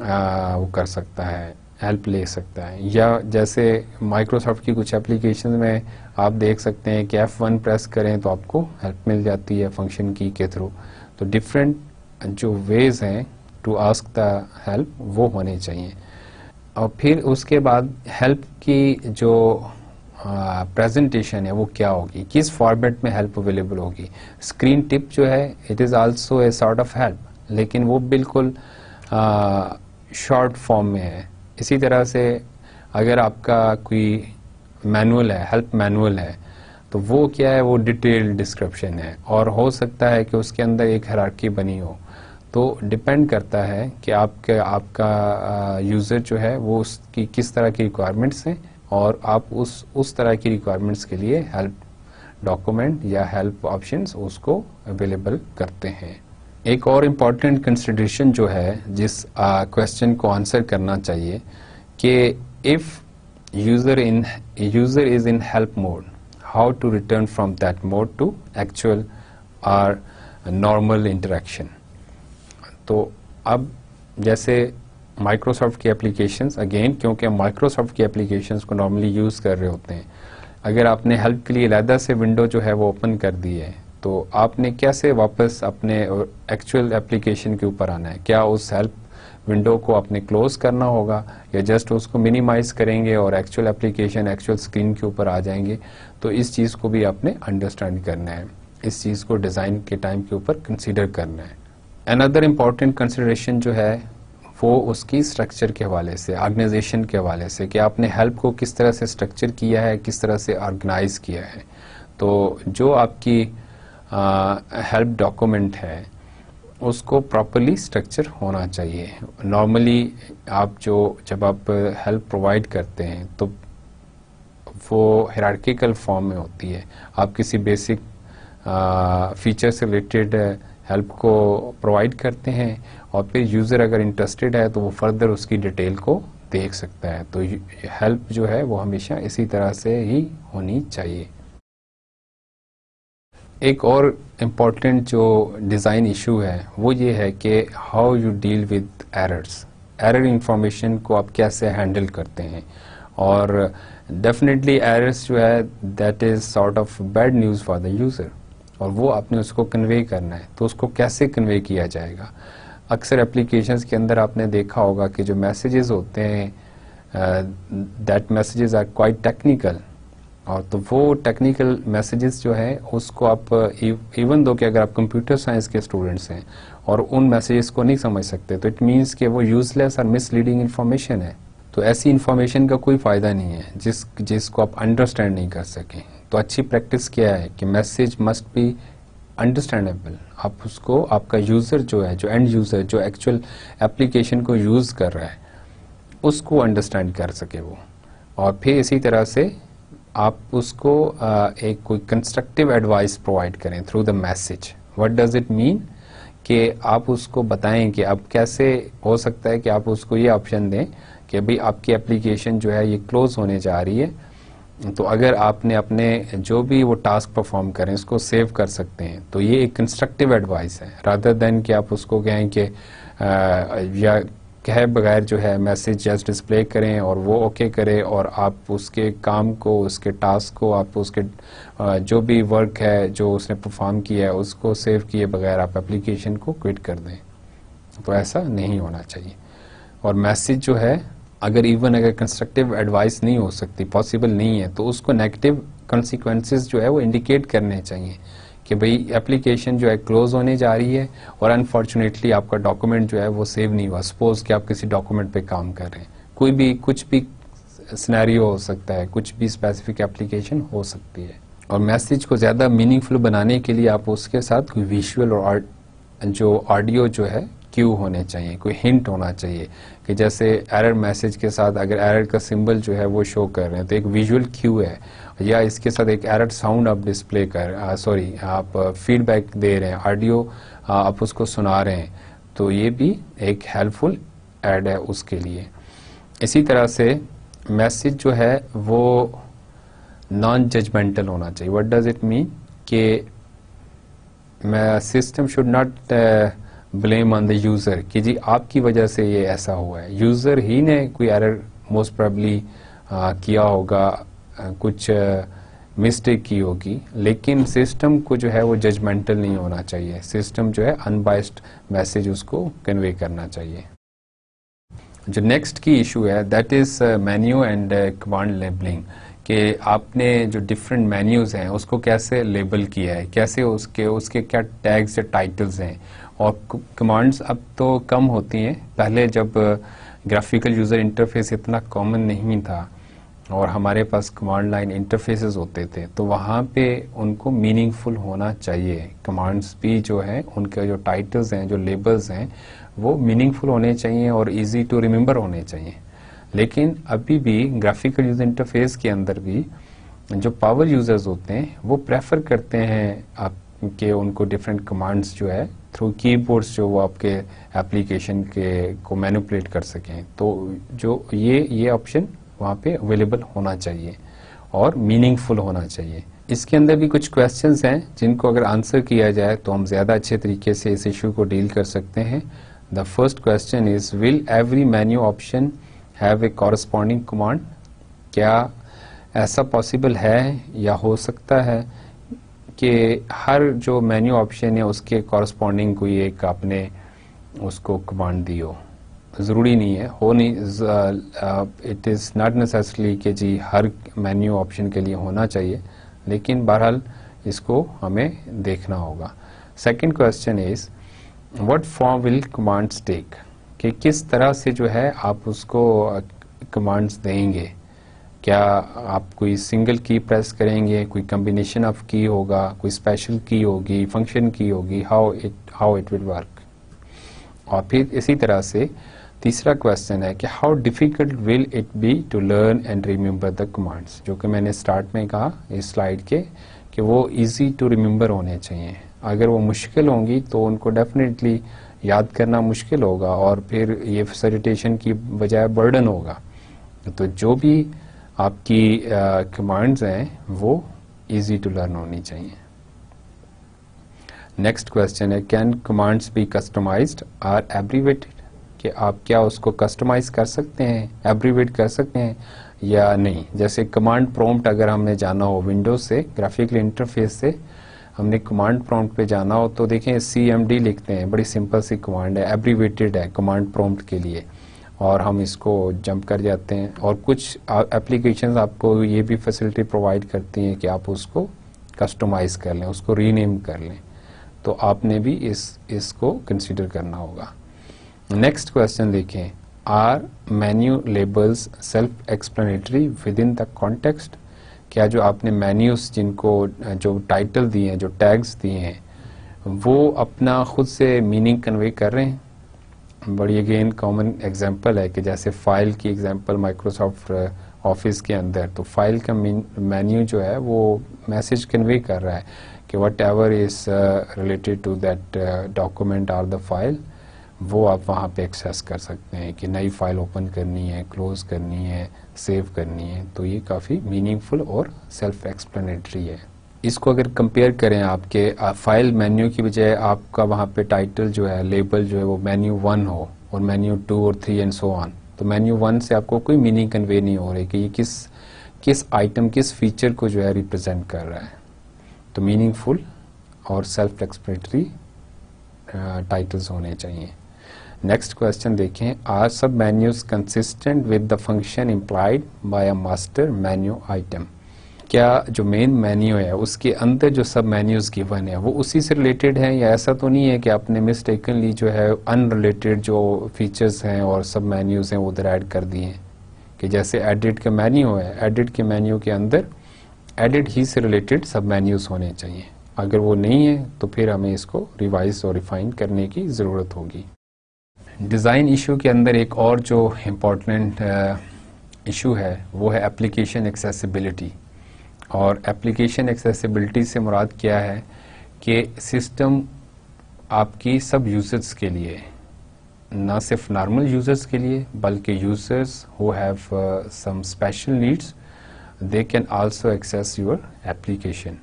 आ, वो कर सकता है हेल्प ले सकता है या जैसे माइक्रोसॉफ्ट की कुछ एप्लीकेशन में आप देख सकते हैं कि एफ़ वन प्रेस करें तो आपको हेल्प मिल जाती है फंक्शन की के थ्रू तो डिफरेंट जो वेज हैं टू आस्क द हेल्प वो होने चाहिए और फिर उसके बाद हेल्प की जो प्रेजेंटेशन है वो क्या होगी किस फॉर्मेट में हेल्प अवेलेबल होगी स्क्रीन टिप जो है it is also a sort of help लेकिन वो बिल्कुल शॉर्ट फॉर्म में है इसी तरह से अगर आपका कोई मैनुअल है हेल्प मैनुअल है तो वो क्या है वो डिटेल डिस्क्रिप्शन है और हो सकता है कि उसके अंदर एक हरारकी बनी हो तो डिपेंड करता है कि आपके आपका यूज़र जो है वो उसकी किस तरह की रिक्वायरमेंट्स हैं और आप उस उस तरह की रिक्वायरमेंट्स के लिए हेल्प डॉक्यूमेंट या हेल्प ऑप्शंस उसको अवेलेबल करते हैं एक और इम्पॉर्टेंट कंसिड्रेशन जो है जिस क्वेश्चन को आंसर करना चाहिए कि if user in user is in help mode how to return from that mode to actual or normal interaction तो अब जैसे माइक्रोसॉफ्ट की एप्लीकेशंस अगेन क्योंकि माइक्रोसॉफ्ट की एप्लीकेशंस को नॉर्मली यूज़ कर रहे होते हैं अगर आपने हेल्प के लिए अलहदा से विंडो जो है वो ओपन कर दी है तो आपने कैसे वापस अपने एक्चुअल एप्लीकेशन के ऊपर आना है क्या उस हेल्प विंडो को आपने क्लोज करना होगा या जस्ट उसको मिनिमाइज करेंगे और एक्चुअल एप्लीकेशन एक्चुअल स्क्रीन के ऊपर आ जाएंगे तो इस चीज़ को भी आपने अंडरस्टैंड करना है इस चीज़ को डिज़ाइन के टाइम के ऊपर कंसिडर करना है अनदर इम्पॉर्टेंट कंसिडरेशन जो है वो उसकी स्ट्रक्चर के हवाले से ऑर्गेनाइजेशन के हवाले से कि आपने हेल्प को किस तरह से स्ट्रक्चर किया है किस तरह से ऑर्गेनाइज किया है तो जो आपकी हेल्प डॉक्यूमेंट है उसको प्रॉपरली स्ट्रक्चर होना चाहिए नॉर्मली आप जो जब आप हेल्प प्रोवाइड करते हैं तो वो हेरार्किकल फॉर्म में होती है आप किसी बेसिक फीचर से रिलेटेड हेल्प को प्रोवाइड करते हैं और फिर यूज़र अगर इंटरेस्टेड है तो वो फर्दर उसकी डिटेल को देख सकता है तो हेल्प जो है वो हमेशा इसी तरह से ही होनी चाहिए एक और इम्पॉर्टेंट जो डिज़ाइन इशू है वो ये है कि how you deal with errors error information को आप कैसे हैंडल करते हैं और डेफिनेटली एरर्स जो है that is sort of bad news for the user और वो आपने उसको कन्वे करना है तो उसको कैसे कन्वे किया जाएगा अक्सर एप्लीकेशंस के अंदर आपने देखा होगा कि जो मैसेजेस होते हैं that messages are quite technical और तो वो टेक्निकल मैसेजेस जो है उसको आप इवन e- दो कि अगर आप कंप्यूटर साइंस के स्टूडेंट्स हैं और उन मैसेजेस को नहीं समझ सकते तो इट मीन्स कि वो यूजलेस और मिसलीडिंग इन्फॉर्मेशन है तो ऐसी इन्फॉर्मेशन का कोई फ़ायदा नहीं है जिस जिसको आप अंडरस्टैंड नहीं कर सकें तो अच्छी प्रैक्टिस क्या है कि मैसेज मस्ट बी अंडरस्टैंडेबल आप उसको आपका यूज़र जो है जो एंड यूज़र जो एक्चुअल एप्लीकेशन को यूज़ कर रहा है उसको अंडरस्टैंड कर सके वो और फिर इसी तरह से आप उसको एक कोई कंस्ट्रक्टिव एडवाइस प्रोवाइड करें through the message what does it mean कि आप उसको बताएं कि आप कैसे हो सकता है कि आप उसको ये ऑप्शन दें कि भाई आपकी एप्लीकेशन जो है ये क्लोज होने जा रही है तो अगर आपने अपने जो भी वो टास्क परफॉर्म करें उसको सेव कर सकते हैं तो ये एक कंस्ट्रक्टिव एडवाइस है रादर देन कि आप उसको कहें कि या कहे बगैर जो है मैसेज जस्ट डिस्प्ले करें और वो ओके okay करें और आप उसके काम को उसके टास्क को आप उसके जो भी वर्क है जो उसने परफॉर्म किया है उसको सेव किए बगैर आप एप्लीकेशन को क्विट कर दें तो ऐसा नहीं होना चाहिए और मैसेज जो है अगर इवन अगर कंस्ट्रक्टिव एडवाइस नहीं हो सकती पॉसिबल नहीं है तो उसको नेगेटिव कंसिक्वेंसेस जो है वो इंडिकेट करने चाहिए कि भाई एप्लीकेशन जो है क्लोज होने जा रही है और अनफॉर्चुनेटली आपका डॉक्यूमेंट जो है वो सेव नहीं हुआ सपोज कि आप किसी डॉक्यूमेंट पे काम कर रहे हैं कोई भी कुछ भी सिनेरियो हो सकता है कुछ भी स्पेसिफिक एप्लीकेशन हो सकती है और मैसेज को ज़्यादा मीनिंगफुल बनाने के लिए आप उसके साथ कोई विजुअल और जो ऑडियो जो है क्यू होने चाहिए कोई हिंट होना चाहिए कि जैसे एरर मैसेज के साथ अगर एरर का सिंबल जो है वो शो कर रहे हैं तो एक विजुअल क्यू है या इसके साथ एक एरर साउंड आप डिस्प्ले कर सॉरी आप फीडबैक दे रहे हैं ऑडियो आप उसको सुना रहे हैं तो ये भी एक हेल्पफुल एड है उसके लिए इसी तरह से मैसेज जो है वो नॉन जजमेंटल होना चाहिए व्हाट डज इट मीन के system should not blame on the user कि जी आपकी वजह से ये ऐसा हुआ है यूज़र ही ने कोई एरर मोस्ट प्रॉब्ली किया होगा कुछ मिस्टेक की होगी लेकिन सिस्टम को जो है वो जजमेंटल नहीं होना चाहिए सिस्टम जो है अनबाइस्ड मैसेज उसको कन्वे करना चाहिए जो नेक्स्ट की इशू है that is menu and command labelling कि आपने जो डिफरेंट मेन्यूज़ हैं उसको कैसे लेबल किया है कैसे उसके उसके क्या टैग्स या टाइटल्स हैं और कमांड्स अब तो कम होती हैं पहले जब ग्राफिकल यूज़र इंटरफेस इतना कॉमन नहीं था और हमारे पास कमांड लाइन इंटरफेसेस होते थे तो वहाँ पे उनको मीनिंगफुल होना चाहिए कमांड्स भी जो है उनके जो टाइटल्स हैं जो लेबल्स हैं वो मीनिंगफुल होने चाहिए और इजी टू रिमेम्बर होने चाहिए लेकिन अभी भी ग्राफिकल यूज़र इंटरफेस के अंदर भी जो पावर यूज़र्स होते हैं वो प्रेफर करते हैं आप उनको डिफरेंट कमांड्स जो है थ्रू कीबोर्ड्स जो वो आपके एप्लीकेशन के को मैनिपुलेट कर सकें तो जो ये ये ऑप्शन वहाँ पे अवेलेबल होना चाहिए और मीनिंगफुल होना चाहिए इसके अंदर भी कुछ क्वेश्चंस हैं जिनको अगर आंसर किया जाए तो हम ज़्यादा अच्छे तरीके से इस इशू को डील कर सकते हैं the first question is will every menu option have a corresponding command क्या ऐसा पॉसिबल है या हो सकता है कि हर जो मेन्यू ऑप्शन है उसके कॉरस्पॉन्डिंग कोई एक आपने उसको कमांड दी हो ज़रूरी नहीं है हो नहीं इट इज़ नॉट नेसेसरली कि जी हर मेन्यू ऑप्शन के लिए होना चाहिए लेकिन बहरहाल इसको हमें देखना होगा second question is what form will commands take कि किस तरह से जो है आप उसको कमांड्स देंगे क्या आप कोई सिंगल की प्रेस करेंगे कोई कम्बिनेशन ऑफ की होगा कोई स्पेशल की होगी फंक्शन की होगी how it how it will work और फिर इसी तरह से तीसरा क्वेश्चन है कि how difficult will it be to learn and remember the commands जो कि मैंने स्टार्ट में कहा इस स्लाइड के कि वो इजी टू रिमेंबर होने चाहिए अगर वो मुश्किल होंगी तो उनको डेफिनेटली याद करना मुश्किल होगा और फिर ये फेसिलिटेशन की बजाय बर्डन होगा तो जो भी आपकी कमांड्स uh, हैं वो इजी टू लर्न होनी चाहिए नेक्स्ट क्वेश्चन है can commands be customized or abbreviated कि आप क्या उसको कस्टमाइज कर सकते हैं एब्रीवेट कर सकते हैं या नहीं जैसे कमांड प्रॉम्प्ट अगर हमने जाना हो विंडोज से ग्राफिकल इंटरफेस से हमने कमांड प्रॉम्प्ट पे जाना हो तो देखें सी एम डी लिखते हैं बड़ी सिंपल सी कमांड है एब्रीवेटेड है कमांड प्रॉम्प्ट के लिए और हम इसको जंप कर जाते हैं और कुछ एप्लीकेशन आपको ये भी फैसिलिटी प्रोवाइड करती हैं कि आप उसको कस्टमाइज़ कर लें उसको रीनेम कर लें तो आपने भी इस इसको कंसिडर करना होगा नेक्स्ट क्वेश्चन देखें are menu labels self explanatory within the context क्या जो आपने मेन्यूज जिनको जो टाइटल दिए हैं जो टैग्स दिए हैं वो अपना खुद से मीनिंग कन्वे कर रहे हैं बड़ी अगेन कॉमन एग्जांपल है कि जैसे फाइल की एग्जांपल माइक्रोसॉफ्ट ऑफिस के अंदर तो फाइल का मेन्यू जो है वो मैसेज कन्वे कर रहा है कि whatever is related to that document or the file वो आप वहाँ पे एक्सेस कर सकते हैं कि नई फाइल ओपन करनी है क्लोज करनी है सेव करनी है तो ये काफ़ी मीनिंगफुल और सेल्फ एक्सप्लेनेटरी है इसको अगर कंपेयर करें आपके फाइल मेन्यू की बजाय आपका वहाँ पे टाइटल जो है लेबल जो है वो मेन्यू वन हो और मेन्यू टू और थ्री एंड सो ऑन तो मेन्यू वन से आपको कोई मीनिंग कन्वे नहीं हो रही कि ये किस किस आइटम किस फीचर को जो है रिप्रेजेंट कर रहा है तो मीनिंगफुल और सेल्फ एक्सप्लेटरी टाइटल्स होने चाहिए नेक्स्ट क्वेश्चन देखें are sub menus consistent with the function implied by a master menu item क्या जो मेन मेन्यू है उसके अंदर जो सब मेन्यूज़ गिवन है वो उसी से रिलेटेड है या ऐसा तो नहीं है कि आपने मिस्टेकनली जो है अनरिलेटेड जो फीचर्स हैं और सब मेन्यूज़ हैं उधर ऐड कर दिए हैं कि जैसे एडिट का मेन्यू है एडिट के मेन्यू के अंदर एडिट ही से रिलेटेड सब मेन्यूज़ होने चाहिए अगर वो नहीं है तो फिर हमें इसको रिवाइज और रिफाइन करने की ज़रूरत होगी डिज़ाइन इशू के अंदर एक और जो इम्पोर्टेंट इशू uh, है वो है एप्लीकेशन एक्सेसिबिलिटी और एप्लीकेशन एक्सेसिबिलिटी से मुराद क्या है कि सिस्टम आपकी सब यूजर्स के लिए ना सिर्फ नॉर्मल यूजर्स के लिए बल्कि users who have some special needs they can also access your application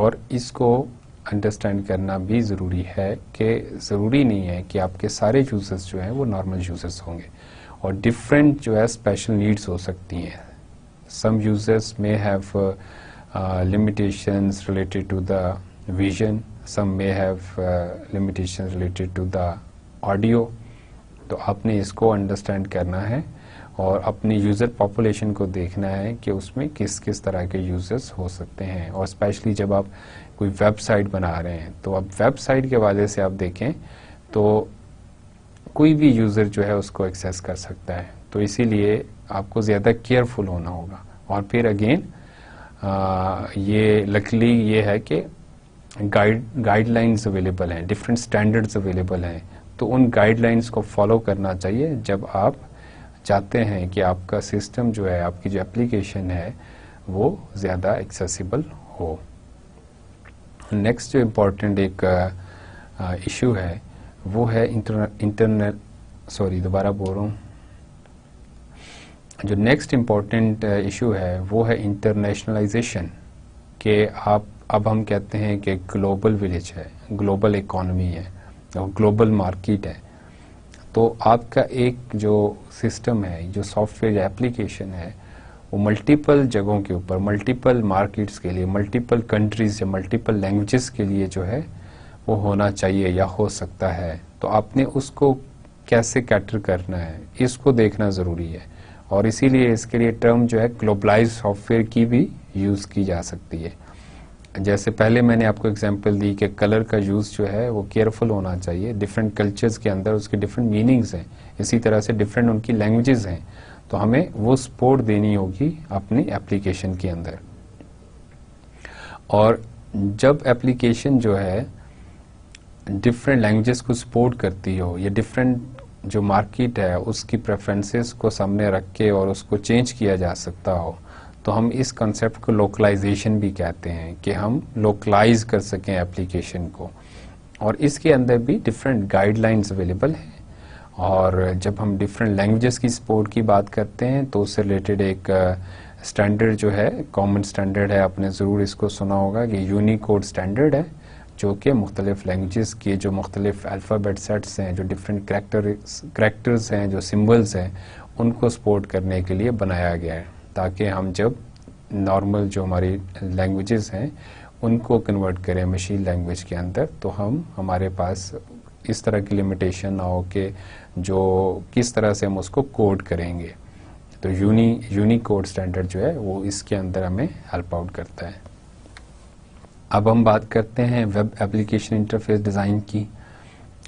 और इसको अंडरस्टैंड करना भी ज़रूरी है कि ज़रूरी नहीं है कि आपके सारे यूजर्स जो हैं वो नॉर्मल यूजर्स होंगे और डिफरेंट जो है स्पेशल नीड्स हो सकती हैं some users may have uh, uh, limitations related to the vision, some may have uh, limitations related to the audio. तो आपने इसको अंडरस्टैंड करना है और अपनी यूज़र पॉपुलेशन को देखना है कि उसमें किस किस तरह के यूज़र्स हो सकते हैं और स्पेशली जब आप कोई वेबसाइट बना रहे हैं तो आप वेबसाइट के वाले से आप देखें तो कोई भी यूज़र जो है उसको एक्सेस कर सकता है तो इसीलिए आपको ज़्यादा केयरफुल होना होगा और फिर अगेन ये लकली ये है कि गाइड गाइडलाइंस अवेलेबल हैं डिफरेंट स्टैंडर्ड्स अवेलेबल हैं तो उन गाइडलाइंस को फॉलो करना चाहिए जब आप चाहते हैं कि आपका सिस्टम जो है आपकी जो एप्लीकेशन है वो ज़्यादा एक्सेसिबल हो नेक्स्ट जो इम्पोर्टेंट एक इशू है वो है इंटरनेट इंटरनल सॉरी दोबारा बोल रहा हूँ जो नेक्स्ट इम्पॉर्टेंट इशू है वो है इंटरनेशनलाइजेशन के आप अब हम कहते हैं कि ग्लोबल विलेज है ग्लोबल इकोनॉमी है और ग्लोबल मार्केट है तो आपका एक जो सिस्टम है जो सॉफ्टवेयर एप्लीकेशन है वो मल्टीपल जगहों के ऊपर मल्टीपल मार्केट्स के लिए मल्टीपल कंट्रीज या मल्टीपल लैंग्वेजेस के लिए जो है वो होना चाहिए या हो सकता है तो आपने उसको कैसे कैटर करना है इसको देखना ज़रूरी है और इसीलिए इसके लिए टर्म जो है ग्लोबलाइज सॉफ्टवेयर की भी यूज़ की जा सकती है जैसे पहले मैंने आपको एग्जांपल दी कि कलर का यूज़ जो है वो केयरफुल होना चाहिए डिफरेंट कल्चर्स के अंदर उसके डिफरेंट मीनिंग्स हैं इसी तरह से डिफरेंट उनकी लैंग्वेजेस हैं तो हमें वो सपोर्ट देनी होगी अपनी एप्लीकेशन के अंदर और जब एप्लीकेशन जो है डिफरेंट लैंग्वेजेस को सपोर्ट करती हो या डिफरेंट जो मार्केट है उसकी प्रेफरेंसेस को सामने रख के और उसको चेंज किया जा सकता हो तो हम इस कंसेप्ट को लोकलाइजेशन भी कहते हैं कि हम लोकलाइज कर सकें एप्लीकेशन को और इसके अंदर भी डिफरेंट गाइडलाइंस अवेलेबल हैं और जब हम डिफरेंट लैंग्वेजेस की सपोर्ट की बात करते हैं तो उससे रिलेटेड एक स्टैंडर्ड जो है कॉमन स्टैंडर्ड है आपने ज़रूर इसको सुना होगा कि यूनिकोड स्टैंडर्ड है जो कि मुख्तलिफ़ लैंग्वेज़ के जो मुख्तलिफ़ अल्फ़ाबेट सेट्स हैं जो डिफरेंट करेक्टर करेक्टर्स हैं जो सिम्बल्स हैं उनको सपोर्ट करने के लिए बनाया गया है ताकि हम जब नॉर्मल जो हमारी लैंग्वेजेस हैं उनको कन्वर्ट करें मशीन लैंग्वेज के अंदर तो हम हमारे पास इस तरह की लिमिटेशन ना हो कि जो किस तरह से हम उसको कोड करेंगे तो यूनी यूनी कोड स्टैंडर्ड जो है वो इसके अंदर हमें हेल्प आउट करता है अब हम बात करते हैं वेब एप्लीकेशन इंटरफेस डिज़ाइन की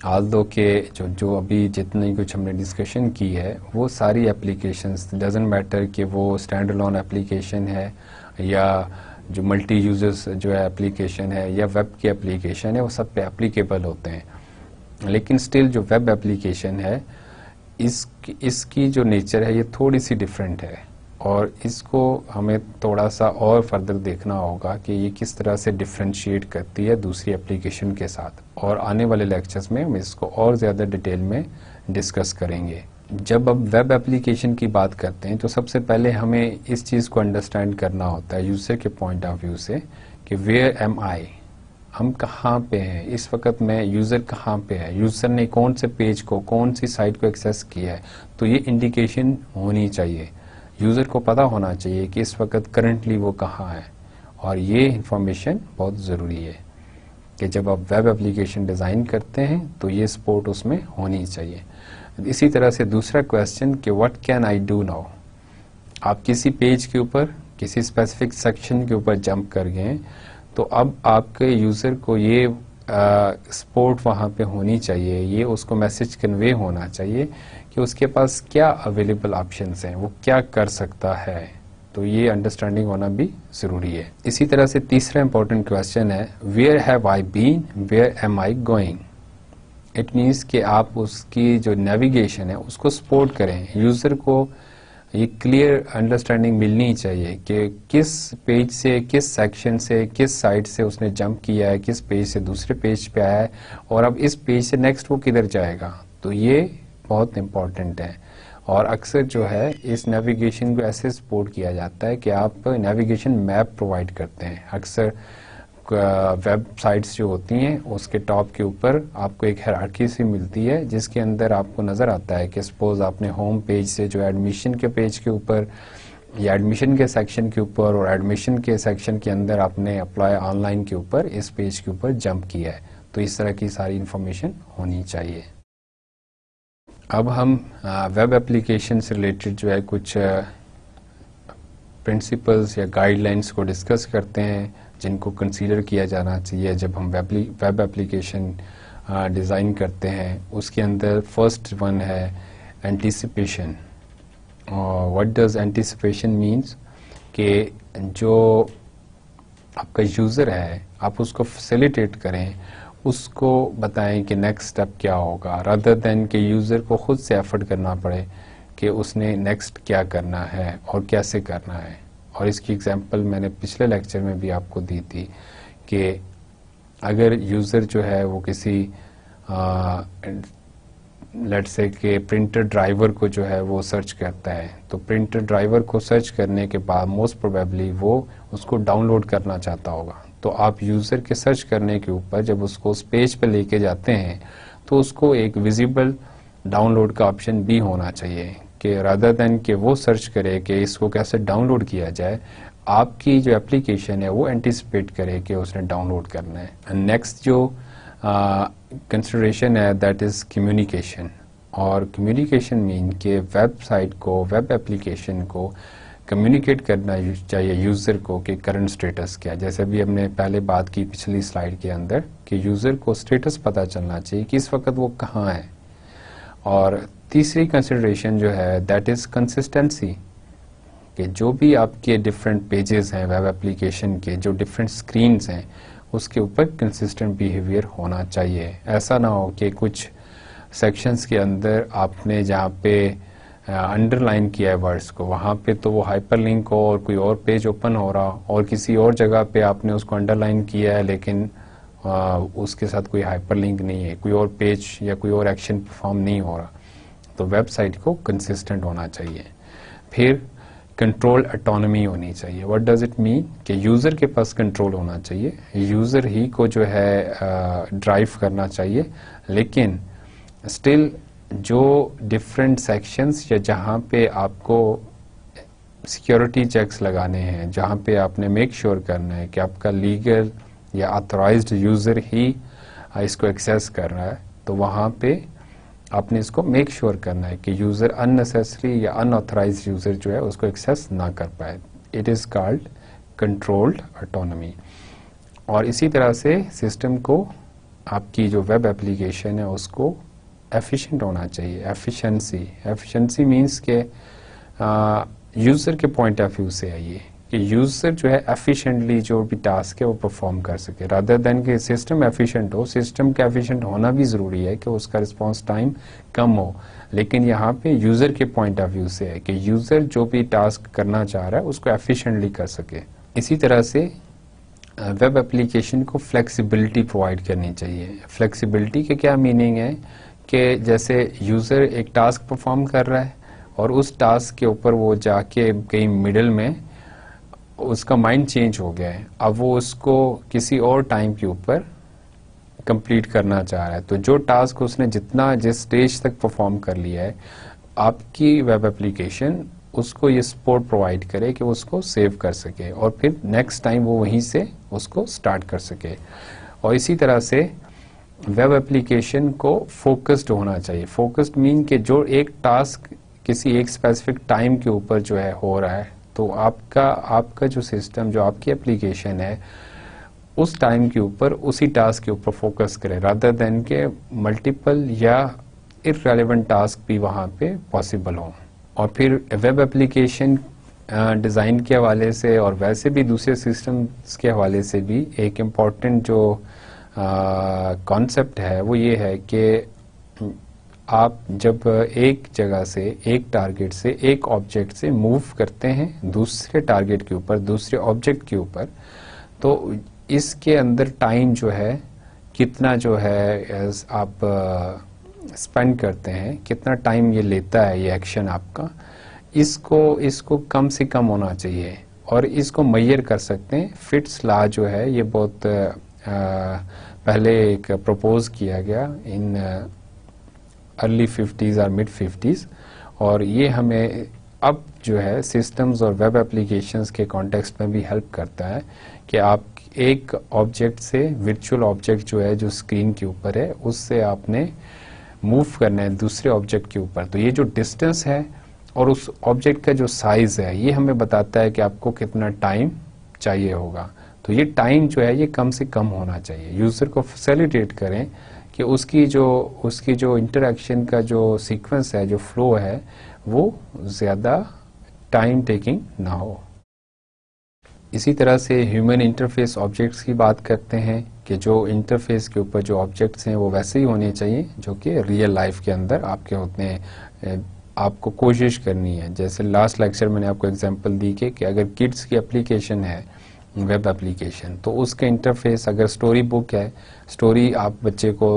आल दो के जो जो अभी जितनी कुछ हमने डिस्कशन की है वो सारी एप्लीकेशन डजेंट मैटर कि वो स्टैंड लॉन एप्लीकेशन है या जो मल्टी यूजर्स जो है एप्लीकेशन है या वेब की एप्लीकेशन है वो सब पे एप्लीकेबल होते हैं लेकिन स्टिल जो वेब एप्लीकेशन है इस इसकी जो नेचर है ये थोड़ी सी डिफरेंट है और इसको हमें थोड़ा सा और फर्दर देखना होगा कि ये किस तरह से डिफ्रेंशिएट करती है दूसरी एप्लीकेशन के साथ और आने वाले लेक्चर्स में हम इसको और ज़्यादा डिटेल में डिस्कस करेंगे जब हम वेब एप्लीकेशन की बात करते हैं तो सबसे पहले हमें इस चीज़ को अंडरस्टैंड करना होता है यूज़र के पॉइंट ऑफ व्यू से कि वेयर एम आई हम कहाँ पे हैं इस वक्त मैं यूज़र कहाँ पे है यूज़र ने कौन से पेज को कौन सी साइट को एक्सेस किया है तो ये इंडिकेशन होनी चाहिए यूज़र को पता होना चाहिए कि इस वक्त करंटली वो कहाँ है और ये इंफॉर्मेशन बहुत ज़रूरी है कि जब आप वेब एप्लीकेशन डिज़ाइन करते हैं तो ये सपोर्ट उसमें होनी चाहिए इसी तरह से दूसरा क्वेश्चन कि what can I do now आप किसी पेज के ऊपर किसी स्पेसिफिक सेक्शन के ऊपर जंप कर गए तो अब आपके यूज़र को ये सपोर्ट uh, वहां पे होनी चाहिए ये उसको मैसेज कन्वे होना चाहिए कि उसके पास क्या अवेलेबल ऑप्शंस हैं वो क्या कर सकता है तो ये अंडरस्टैंडिंग होना भी ज़रूरी है इसी तरह से तीसरा इंपॉर्टेंट क्वेश्चन है where have I been where am I going it means कि आप उसकी जो नेविगेशन है उसको सपोर्ट करें यूज़र को ये क्लियर अंडरस्टैंडिंग मिलनी चाहिए कि किस पेज से किस सेक्शन से किस साइट से उसने जंप किया है किस पेज से दूसरे पेज पे आया है और अब इस पेज से नेक्स्ट वो किधर जाएगा तो ये बहुत इम्पॉर्टेंट है और अक्सर जो है इस नेविगेशन को ऐसे सपोर्ट किया जाता है कि आप नेविगेशन मैप प्रोवाइड करते हैं अक्सर वेबसाइट्स जो होती हैं उसके टॉप के ऊपर आपको एक हराकी सी मिलती है जिसके अंदर आपको नज़र आता है कि सपोज़ आपने होम पेज से जो एडमिशन के पेज के ऊपर या एडमिशन के सेक्शन के ऊपर और एडमिशन के सेक्शन के अंदर आपने अप्लाई ऑनलाइन के ऊपर इस पेज के ऊपर जंप किया है तो इस तरह की सारी इन्फॉर्मेशन होनी चाहिए अब हम वेब एप्लीकेशन से रिलेटेड जो है कुछ प्रिंसिपल्स या गाइडलाइंस को डिस्कस करते हैं जिनको कंसीडर किया जाना चाहिए जब हम वेब एप्लीकेशन डिज़ाइन करते हैं उसके अंदर फर्स्ट वन है anticipation what does anticipation means कि जो आपका यूज़र है आप उसको फैसिलिटेट करें उसको बताएं कि नेक्स्ट स्टेप क्या होगा रदर देन के यूज़र को खुद से एफर्ट करना पड़े कि उसने नेक्स्ट क्या करना है और कैसे करना है और इसकी एग्जांपल मैंने पिछले लेक्चर में भी आपको दी थी कि अगर यूज़र जो है वो किसी लेट से कि प्रिंटर ड्राइवर को जो है वो सर्च करता है तो प्रिंटर ड्राइवर को सर्च करने के बाद मोस्ट प्रोबेबली वो उसको डाउनलोड करना चाहता होगा तो आप यूज़र के सर्च करने के ऊपर जब उसको उस पेज पर लेके जाते हैं तो उसको एक विजिबल डाउनलोड का ऑप्शन भी होना चाहिए कि रादर देन के वो सर्च करे कि इसको कैसे डाउनलोड किया जाए आपकी जो एप्लीकेशन है वो एंटिसिपेट करे कि उसने डाउनलोड करना है नेक्स्ट जो कंसिड्रेशन है दैट इज़ कम्युनिकेशन और कम्युनिकेशन मीन के वेबसाइट को वेब एप्लीकेशन को कम्युनिकेट करना चाहिए यूज़र को कि करंट स्टेटस क्या जैसे अभी हमने पहले बात की पिछली स्लाइड के अंदर कि यूज़र को स्टेटस पता चलना चाहिए कि इस वक्त वो कहाँ है और तीसरी कंसिड्रेशन जो है दैट इज़ कंसिस्टेंसी कि जो भी आपके डिफरेंट पेजेस हैं वेब एप्लीकेशन के जो डिफरेंट स्क्रीन्स हैं उसके ऊपर कंसिस्टेंट बिहेवियर होना चाहिए ऐसा ना हो कि कुछ सेक्शंस के अंदर आपने जहाँ पे अंडरलाइन किया है वर्ड्स को वहाँ पे तो वो हाइपर लिंक हो और कोई और पेज ओपन हो रहा और किसी और जगह पे आपने उसको अंडरलाइन किया है लेकिन आ, उसके साथ कोई हाइपर लिंक नहीं है कोई और पेज या कोई और एक्शन परफॉर्म नहीं हो रहा तो वेबसाइट को कंसिस्टेंट होना चाहिए फिर कंट्रोल अटोनमी होनी चाहिए व्हाट डज इट मीन कि यूज़र के पास कंट्रोल होना चाहिए यूज़र ही को जो है ड्राइव करना चाहिए लेकिन स्टिल जो डिफरेंट सेक्शंस या जहाँ पे आपको सिक्योरिटी चेक्स लगाने हैं जहाँ पे आपने मेक श्योर sure करना है कि आपका लीगल या अथोराइज यूज़र ही इसको एक्सेस कर रहा है तो वहाँ पे आपने इसको मेक श्योर sure करना है कि यूज़र अननेसेसरी या अनऑथराइज यूज़र जो है उसको एक्सेस ना कर पाए it is called controlled autonomy और इसी तरह से सिस्टम को आपकी जो वेब एप्लीकेशन है उसको एफिशिएंट होना चाहिए एफिशिएंसी एफिशिएंसी मींस के यूज़र के पॉइंट ऑफ व्यू से आइए कि यूज़र जो है एफिशिएंटली जो भी टास्क है वो परफॉर्म कर सके रादर देन कि सिस्टम एफिशिएंट हो सिस्टम का एफिशिएंट होना भी ज़रूरी है कि उसका रिस्पांस टाइम कम हो लेकिन यहाँ पे यूज़र के पॉइंट ऑफ व्यू से है कि यूज़र जो भी टास्क करना चाह रहा है उसको एफिशिएंटली कर सके इसी तरह से वेब एप्लीकेशन को फ्लेक्सिबिलिटी प्रोवाइड करनी चाहिए फ्लेक्सिबिलिटी के क्या मीनिंग है कि जैसे यूज़र एक टास्क परफॉर्म कर रहा है और उस टास्क के ऊपर वो जाके कहीं मिडल में उसका माइंड चेंज हो गया है अब वो उसको किसी और टाइम के ऊपर कंप्लीट करना चाह रहा है तो जो टास्क उसने जितना जिस स्टेज तक परफॉर्म कर लिया है आपकी वेब एप्लीकेशन उसको ये सपोर्ट प्रोवाइड करे कि वो उसको सेव कर सके और फिर नेक्स्ट टाइम वो वहीं से उसको स्टार्ट कर सके और इसी तरह से वेब एप्लीकेशन को फोकस्ड होना चाहिए फोकस्ड मीन के जो एक टास्क किसी एक स्पेसिफिक टाइम के ऊपर जो है हो रहा है तो आपका आपका जो सिस्टम जो आपकी एप्लीकेशन है उस टाइम के ऊपर उसी टास्क के ऊपर फोकस करे रादर देन के मल्टीपल या इरेलीवेंट टास्क भी वहाँ पे पॉसिबल हों और फिर वेब एप्लीकेशन डिज़ाइन के हवाले से और वैसे भी दूसरे सिस्टम्स के हवाले से भी एक इम्पॉर्टेंट जो कॉन्सेप्ट है वो ये है कि आप जब एक जगह से एक टारगेट से एक ऑब्जेक्ट से मूव करते हैं दूसरे टारगेट के ऊपर दूसरे ऑब्जेक्ट के ऊपर तो इसके अंदर टाइम जो है कितना जो है आप स्पेंड करते हैं कितना टाइम ये लेता है ये एक्शन आपका इसको इसको कम से कम होना चाहिए और इसको मैयर कर सकते हैं फिट्स ला जो है ये बहुत पहले एक प्रपोज किया गया इन अर्ली फिफ्टीज़ और मिड फिफ्टीज़ और ये हमें अब जो है सिस्टम्स और वेब एप्लीकेशंस के कॉन्टेक्स्ट में भी हेल्प करता है कि आप एक ऑब्जेक्ट से वर्चुअल ऑब्जेक्ट जो है जो स्क्रीन के ऊपर है उससे आपने मूव करना है दूसरे ऑब्जेक्ट के ऊपर तो ये जो डिस्टेंस है और उस ऑब्जेक्ट का जो साइज़ है ये हमें बताता है कि आपको कितना टाइम चाहिए होगा तो ये टाइम जो है ये कम से कम होना चाहिए यूज़र को फैसिलिटेट करें कि उसकी जो उसकी जो इंटरेक्शन का जो सीक्वेंस है जो फ्लो है वो ज़्यादा टाइम टेकिंग ना हो इसी तरह से ह्यूमन इंटरफेस ऑब्जेक्ट्स की बात करते हैं कि जो इंटरफेस के ऊपर जो ऑब्जेक्ट्स हैं वो वैसे ही होने चाहिए जो कि रियल लाइफ के अंदर आपके होते हैं आपको कोशिश करनी है जैसे लास्ट लेक्चर मैंने आपको एग्जांपल दी कि, कि अगर किड्स की एप्लीकेशन है वेब एप्लीकेशन तो उसके इंटरफेस अगर स्टोरी बुक है स्टोरी आप बच्चे को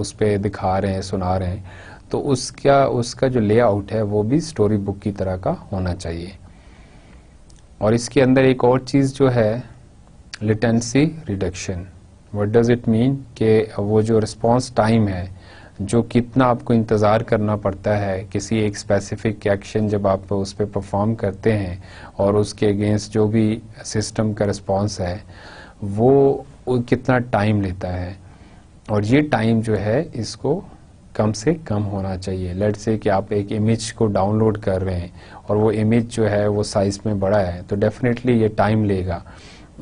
उस पर दिखा रहे हैं सुना रहे हैं तो उसका उसका जो लेआउट है वो भी स्टोरी बुक की तरह का होना चाहिए और इसके अंदर एक और चीज़ जो है latency reduction what does it mean कि वो जो रिस्पॉन्स टाइम है जो कितना आपको इंतज़ार करना पड़ता है किसी एक स्पेसिफिक एक्शन जब आप उस पर परफॉर्म करते हैं और उसके अगेंस्ट जो भी सिस्टम का रिस्पॉन्स है वो, कितना टाइम लेता है और ये टाइम जो है इसको कम से कम होना चाहिए लेट से कि आप एक इमेज को डाउनलोड कर रहे हैं और वो इमेज जो है वो साइज़ में बड़ा है तो डेफिनेटली ये टाइम लेगा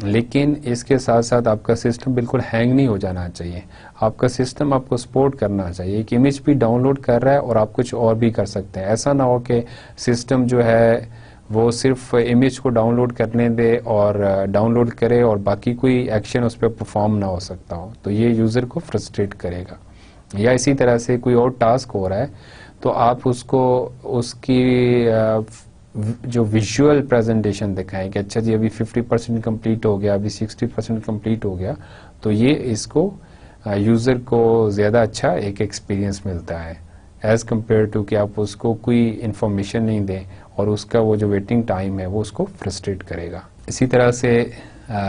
लेकिन इसके साथ साथ आपका सिस्टम बिल्कुल हैंग नहीं हो जाना चाहिए आपका सिस्टम आपको सपोर्ट करना चाहिए एक इमेज भी डाउनलोड कर रहा है और आप कुछ और भी कर सकते हैं ऐसा ना हो कि सिस्टम जो है वो सिर्फ इमेज को डाउनलोड करने दे और डाउनलोड करे और बाकी कोई एक्शन उस पर परफॉर्म ना हो सकता हो तो ये यूज़र को फ्रस्ट्रेट करेगा या इसी तरह से कोई और टास्क हो रहा है तो आप उसको उसकी जो विजुअल प्रेजेंटेशन दिखाएं कि अच्छा जी अभी 50 परसेंट कम्प्लीट हो गया अभी 60 परसेंट कम्प्लीट हो गया तो ये इसको यूज़र हाँ, को ज़्यादा अच्छा एक एक्सपीरियंस मिलता है एज़ कम्पेयर टू कि आप उसको कोई इन्फॉर्मेशन नहीं दें और उसका वो जो वेटिंग टाइम है वो उसको फ्रस्ट्रेट करेगा इसी तरह से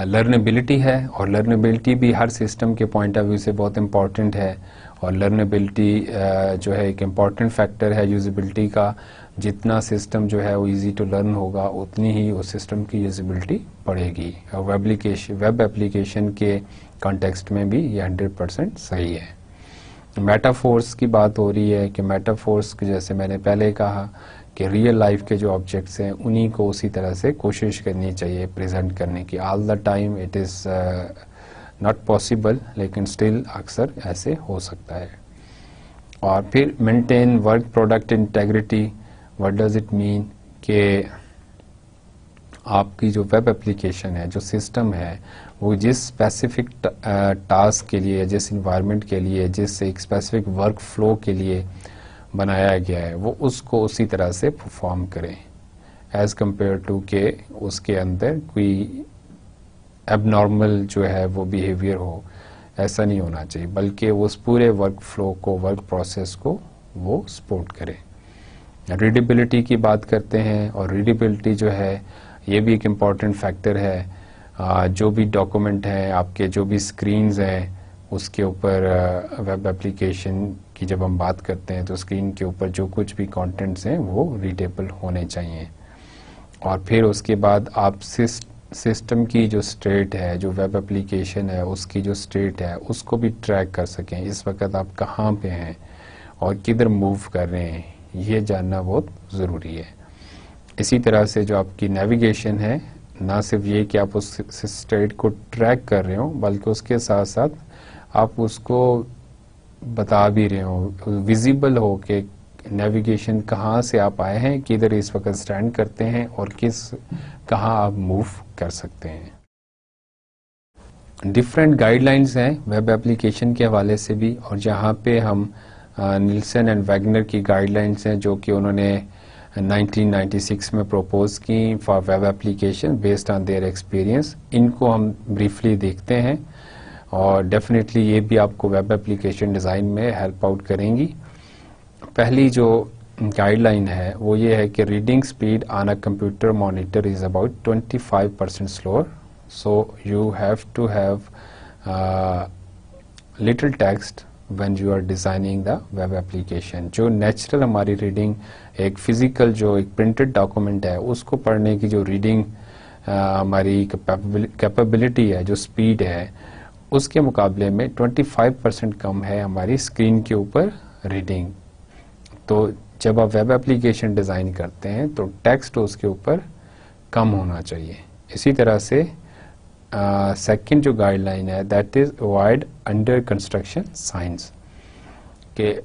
लर्नेबिलिटी uh, है और लर्नेबिलिटी भी हर सिस्टम के पॉइंट ऑफ व्यू से बहुत इम्पॉर्टेंट है और लर्नेबिलिटी uh, जो है एक इम्पॉर्टेंट फैक्टर है यूजिबिलिटी का जितना सिस्टम जो है वो इजी टू लर्न होगा उतनी ही उस सिस्टम की यूजिबिलिटी बढ़ेगी वेब एप्लीकेशन वेब एप्लीकेशन के कॉन्टेक्स्ट में भी ये हंड्रेड परसेंट सही है मेटाफोर्स की बात हो रही है कि मेटाफोर्स जैसे मैंने पहले कहा कि रियल लाइफ के जो ऑब्जेक्ट्स हैं उन्हीं को उसी तरह से कोशिश करनी चाहिए प्रेजेंट करने की all the time it is not possible लेकिन स्टिल अक्सर ऐसे हो सकता है और फिर maintain work product integrity what does it mean के आपकी जो वेब एप्लीकेशन है जो सिस्टम है वो जिस स्पेसिफिक टास्क uh, के लिए जिस इन्वायरमेंट के लिए जिस एक स्पेसिफिक वर्क फ्लो के लिए बनाया गया है वो उसको उसी तरह से परफॉर्म करें एज़ कम्पेयर टू के उसके अंदर कोई एबनॉर्मल जो है वो बिहेवियर हो ऐसा नहीं होना चाहिए बल्कि उस पूरे वर्क फ्लो को वर्क प्रोसेस को वो सपोर्ट करें रीडेबिलिटी की बात करते हैं और रीडेबिलिटी जो है ये भी एक इम्पॉर्टेंट फैक्टर है जो भी डॉक्यूमेंट है आपके जो भी स्क्रीन्स हैं उसके ऊपर वेब एप्लीकेशन की जब हम बात करते हैं तो स्क्रीन के ऊपर जो कुछ भी कंटेंट्स हैं वो रीडेबल होने चाहिए और फिर उसके बाद आप सिस्टम की जो स्टेट है जो वेब एप्लीकेशन है उसकी जो स्टेट है उसको भी ट्रैक कर सकें इस वक्त आप कहाँ पे हैं और किधर मूव कर रहे हैं ये जानना बहुत ज़रूरी है इसी तरह से जो आपकी नेविगेशन है ना सिर्फ ये कि आप उस स्टेट को ट्रैक कर रहे हो बल्कि उसके साथ साथ आप उसको बता भी रहे हो विजिबल हो के नेविगेशन कहाँ से आप आए हैं किधर इस वक्त स्टैंड करते हैं और किस कहाँ आप मूव कर सकते हैं डिफरेंट गाइडलाइंस हैं वेब एप्लीकेशन के हवाले से भी और जहाँ पे हम नीलसन एंड वैगनर की गाइडलाइंस हैं जो कि उन्होंने 1996 में प्रपोज की for web application based on their experience इनको हम ब्रीफली देखते हैं और डेफिनेटली ये भी आपको वेब एप्लीकेशन डिज़ाइन में हेल्प आउट करेंगी पहली जो गाइडलाइन है वो ये है कि reading speed on a computer monitor is about 25 percent slower so you have to have little text when you are designing the web application जो नेचुरल हमारी रीडिंग एक फिजिकल जो एक प्रिंटेड डॉक्यूमेंट है उसको पढ़ने की जो रीडिंग हमारी capability है जो स्पीड है उसके मुकाबले में 25 परसेंट कम है हमारी स्क्रीन के ऊपर रीडिंग तो जब आप वेब एप्लीकेशन डिज़ाइन करते हैं तो टेक्स्ट उसके ऊपर कम होना चाहिए इसी तरह से सेकंड uh, जो गाइडलाइन है that is avoid under construction signs के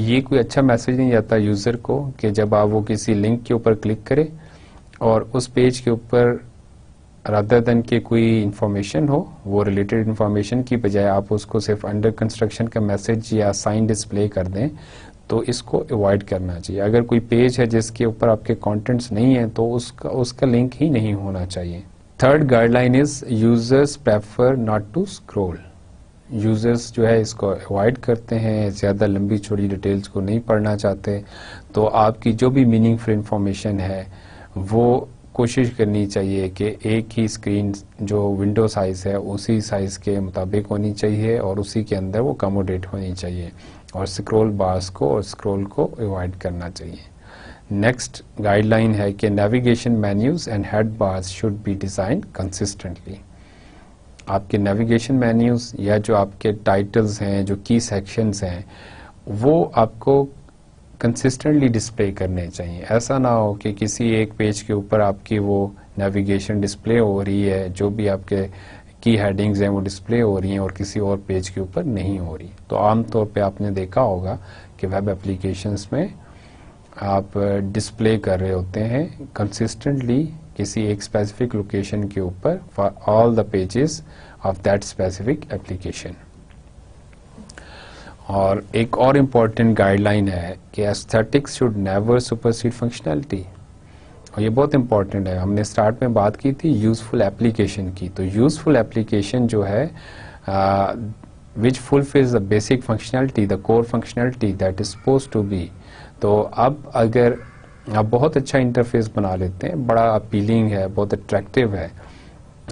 ये कोई अच्छा मैसेज नहीं जाता यूज़र को कि जब आप वो किसी लिंक के ऊपर क्लिक करें और उस पेज के ऊपर रादर देन के कोई इन्फॉर्मेशन हो वो रिलेटेड इंफॉर्मेशन की बजाय आप उसको सिर्फ अंडर कंस्ट्रक्शन का मैसेज या साइन डिस्प्ले कर दें तो इसको अवॉइड करना चाहिए अगर कोई पेज है जिसके ऊपर आपके कंटेंट्स नहीं है तो उसका उसका लिंक ही नहीं होना चाहिए third guideline is users prefer not to scroll users जो है इसको अवॉइड करते हैं ज़्यादा लंबी छोड़ी डिटेल्स को नहीं पढ़ना चाहते तो आपकी जो भी मीनिंगफुल इंफॉर्मेशन है वो कोशिश करनी चाहिए कि एक ही स्क्रीन जो विंडो साइज़ है उसी साइज़ के मुताबिक होनी चाहिए और उसी के अंदर वो कमोडेट होनी चाहिए और स्क्रोल बार्स को और स्क्रोल को अवॉइड करना चाहिए नेक्स्ट गाइडलाइन है कि navigation menus and head bars should be design consistently आपके नेविगेशन मैन्यूज़ या जो आपके टाइटल्स हैं जो की sections हैं वो आपको कंसिस्टेंटली डिस्प्ले करने चाहिए ऐसा ना हो कि किसी एक पेज के ऊपर आपकी वो नेविगेशन डिस्प्ले हो रही है जो भी आपके की हेडिंग्स हैं वो डिस्प्ले हो रही हैं और किसी और पेज के ऊपर नहीं हो रही तो आमतौर पे आपने देखा होगा कि वेब एप्लीकेशंस में आप डिस्प्ले कर रहे होते हैं कंसिस्टेंटली किसी एक स्पेसिफिक लोकेशन के ऊपर for all the pages of that specific application और एक और इम्पॉर्टेंट गाइडलाइन है कि aesthetics should never supersede functionality और ये बहुत इंपॉर्टेंट है हमने स्टार्ट में बात की थी यूजफुल एप्लीकेशन की तो यूजफुल एप्लीकेशन जो है which fulfills the basic functionality the core functionality that is suppose to be तो अब अगर आप बहुत अच्छा इंटरफेस बना लेते हैं बड़ा अपीलिंग है बहुत अट्रैक्टिव है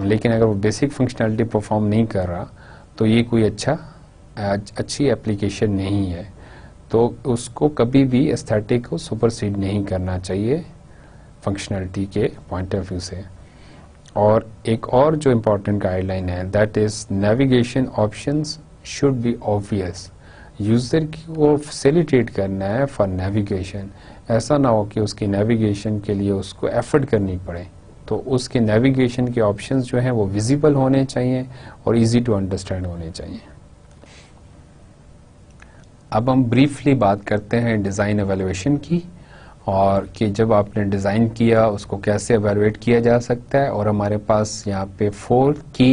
लेकिन अगर वो बेसिक फंक्शनैलिटी परफॉर्म नहीं कर रहा तो ये कोई अच्छा अच्छी एप्लीकेशन नहीं है तो उसको कभी भी एस्थेटिक को सुपरसीड नहीं करना चाहिए फंक्शनैलिटी के पॉइंट ऑफ व्यू से और एक और जो इम्पोर्टेंट गाइडलाइन है that is navigation options should be obvious user को फैसिलिटेट करना है फॉर नेविगेशन ऐसा ना हो कि उसकी नेविगेशन के लिए उसको एफर्ट करनी पड़े तो उसके नेविगेशन के ऑप्शंस जो हैं वो विजिबल होने चाहिए और इजी टू अंडरस्टैंड होने चाहिए अब हम ब्रीफली बात करते हैं डिज़ाइन एवेलुएशन की और कि जब आपने डिज़ाइन किया उसको कैसे एवेलुएट किया जा सकता है और हमारे पास यहाँ पे फोर की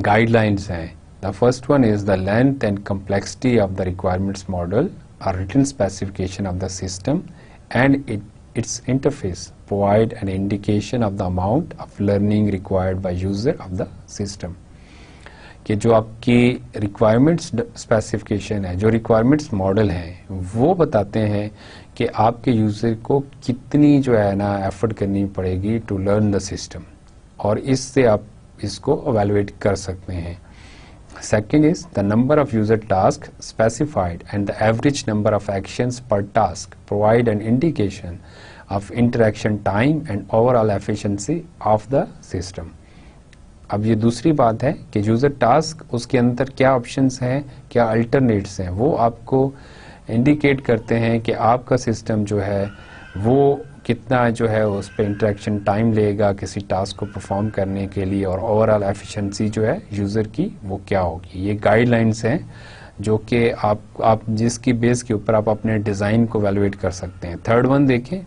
गाइडलाइंस हैं The first one is the length and complexity of the requirements model or written specification of the system and it, its interface provide an indication of the amount of learning required by user of the system. कि जो आपकी requirements specification है जो requirements model हैं वो बताते हैं कि आपके user को कितनी जो है ना effort करनी पड़ेगी to learn the system और इससे आप इसको evaluate कर सकते हैं Second is the number of user task specified and the average number of actions per task provide an indication of interaction time and overall efficiency of the system. अब ये दूसरी बात है कि यूज़र टास्क उसके अंदर क्या ऑप्शंस हैं क्या अल्टरनेट्स हैं वो आपको इंडिकेट करते हैं कि आपका सिस्टम जो है वो कितना जो है उस पर इंटरेक्शन टाइम लेगा किसी टास्क को परफॉर्म करने के लिए और ओवरऑल एफिशिएंसी जो है यूज़र की वो क्या होगी ये गाइडलाइंस हैं जो कि आप आप जिसकी बेस के ऊपर आप अपने डिज़ाइन को वैल्यूएट कर सकते हैं थर्ड वन देखें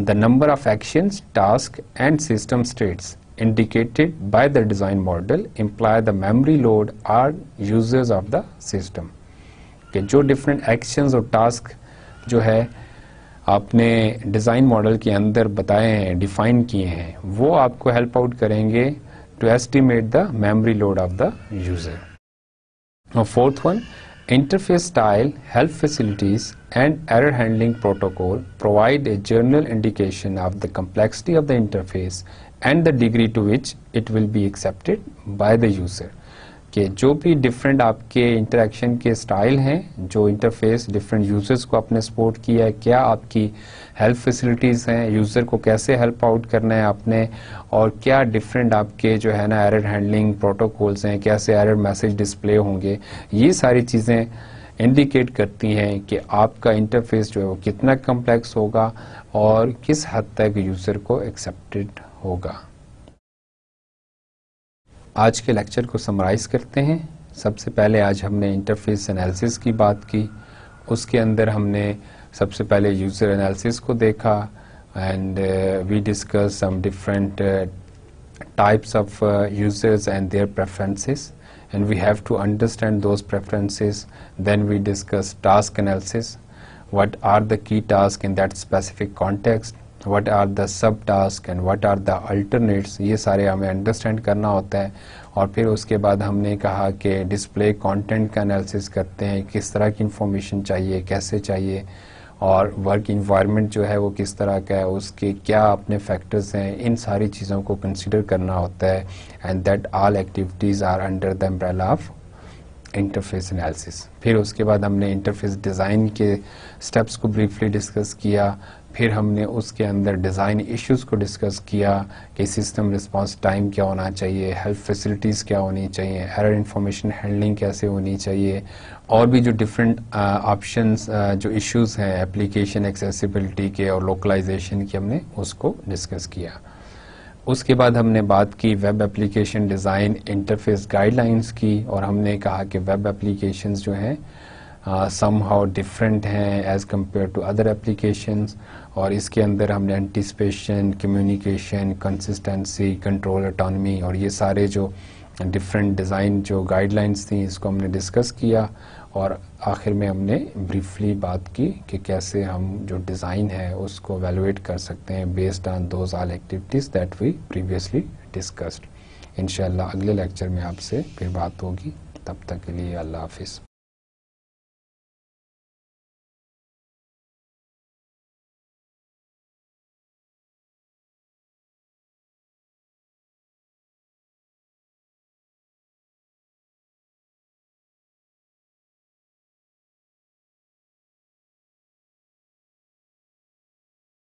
the number of actions task and system states indicated by the design model imply the memory load or users of the system कि जो डिफरेंट एक्शंस और टास्क जो है आपने डिज़ाइन मॉडल के अंदर बताए हैं डिफाइन किए हैं वो आपको हेल्प आउट करेंगे to estimate the memory load of the user और fourth one interface style help facilities and error handling protocol provide a general indication of the complexity of the interface and the degree to which it will be accepted by the user के जो भी different आपके interaction के style हैं जो interface different users को आपने support किया है क्या आपकी हेल्प फैसिलिटीज़ हैं यूज़र को कैसे हेल्प आउट करना है आपने और क्या डिफरेंट आपके जो है ना एरर हैंडलिंग प्रोटोकॉल्स हैं कैसे एरर मैसेज डिस्प्ले होंगे ये सारी चीज़ें इंडिकेट करती हैं कि आपका इंटरफेस जो है वो कितना कम्प्लेक्स होगा और किस हद तक यूज़र को एक्सेप्टेड होगा आज के लेक्चर को समराइज़ करते हैं सबसे पहले आज हमने इंटरफेस एनालिसिस की बात की उसके अंदर हमने सबसे पहले यूज़र एनालिसिस को देखा and we discuss some different types of users and their preferences and we have to understand those preferences then we discuss task analysis what are the key task in that specific context what are the sub task and what are the alternates ये सारे हमें understand करना होता है और फिर उसके बाद हमने कहा कि डिस्प्ले कंटेंट का एनालिसिस करते हैं किस तरह की इंफॉर्मेशन चाहिए कैसे चाहिए और वर्क इन्वायरमेंट जो है वो किस तरह का है उसके क्या अपने फैक्टर्स हैं इन सारी चीज़ों को कंसिडर करना होता है and that all activities are under the umbrella of interface analysis फिर उसके बाद हमने इंटरफेस डिज़ाइन के स्टेप्स को ब्रीफली डिस्कस किया फिर हमने उसके अंदर डिज़ाइन इश्यूज को डिस्कस किया कि सिस्टम रिस्पांस टाइम क्या होना चाहिए हेल्थ फैसिलिटीज़ क्या होनी चाहिए एरर इन्फॉर्मेशन हैंडलिंग कैसे होनी चाहिए और भी जो डिफरेंट ऑप्शन uh, uh, जो इश्यूज हैं एप्लीकेशन एक्सेसिबिलिटी के और लोकलाइजेशन के हमने उसको डिस्कस किया उसके बाद हमने बात की web application design interface guidelines की और हमने कहा कि वेब एप्लीकेशन जो हैं सम हाउ डिफरेंट हैं as compare to other applications और इसके अंदर हमने anticipation communication consistency control autonomy और ये सारे जो डिफरेंट डिज़ाइन जो गाइडलाइंस थी इसको हमने डिस्कस किया और आखिर में हमने ब्रीफली बात की कि कैसे हम जो डिज़ाइन है उसको वैल्यूएट कर सकते हैं based on those all activities that we previously discussed in अगले लेक्चर में आपसे फिर बात होगी तब तक के लिए अल्लाह हाफिज़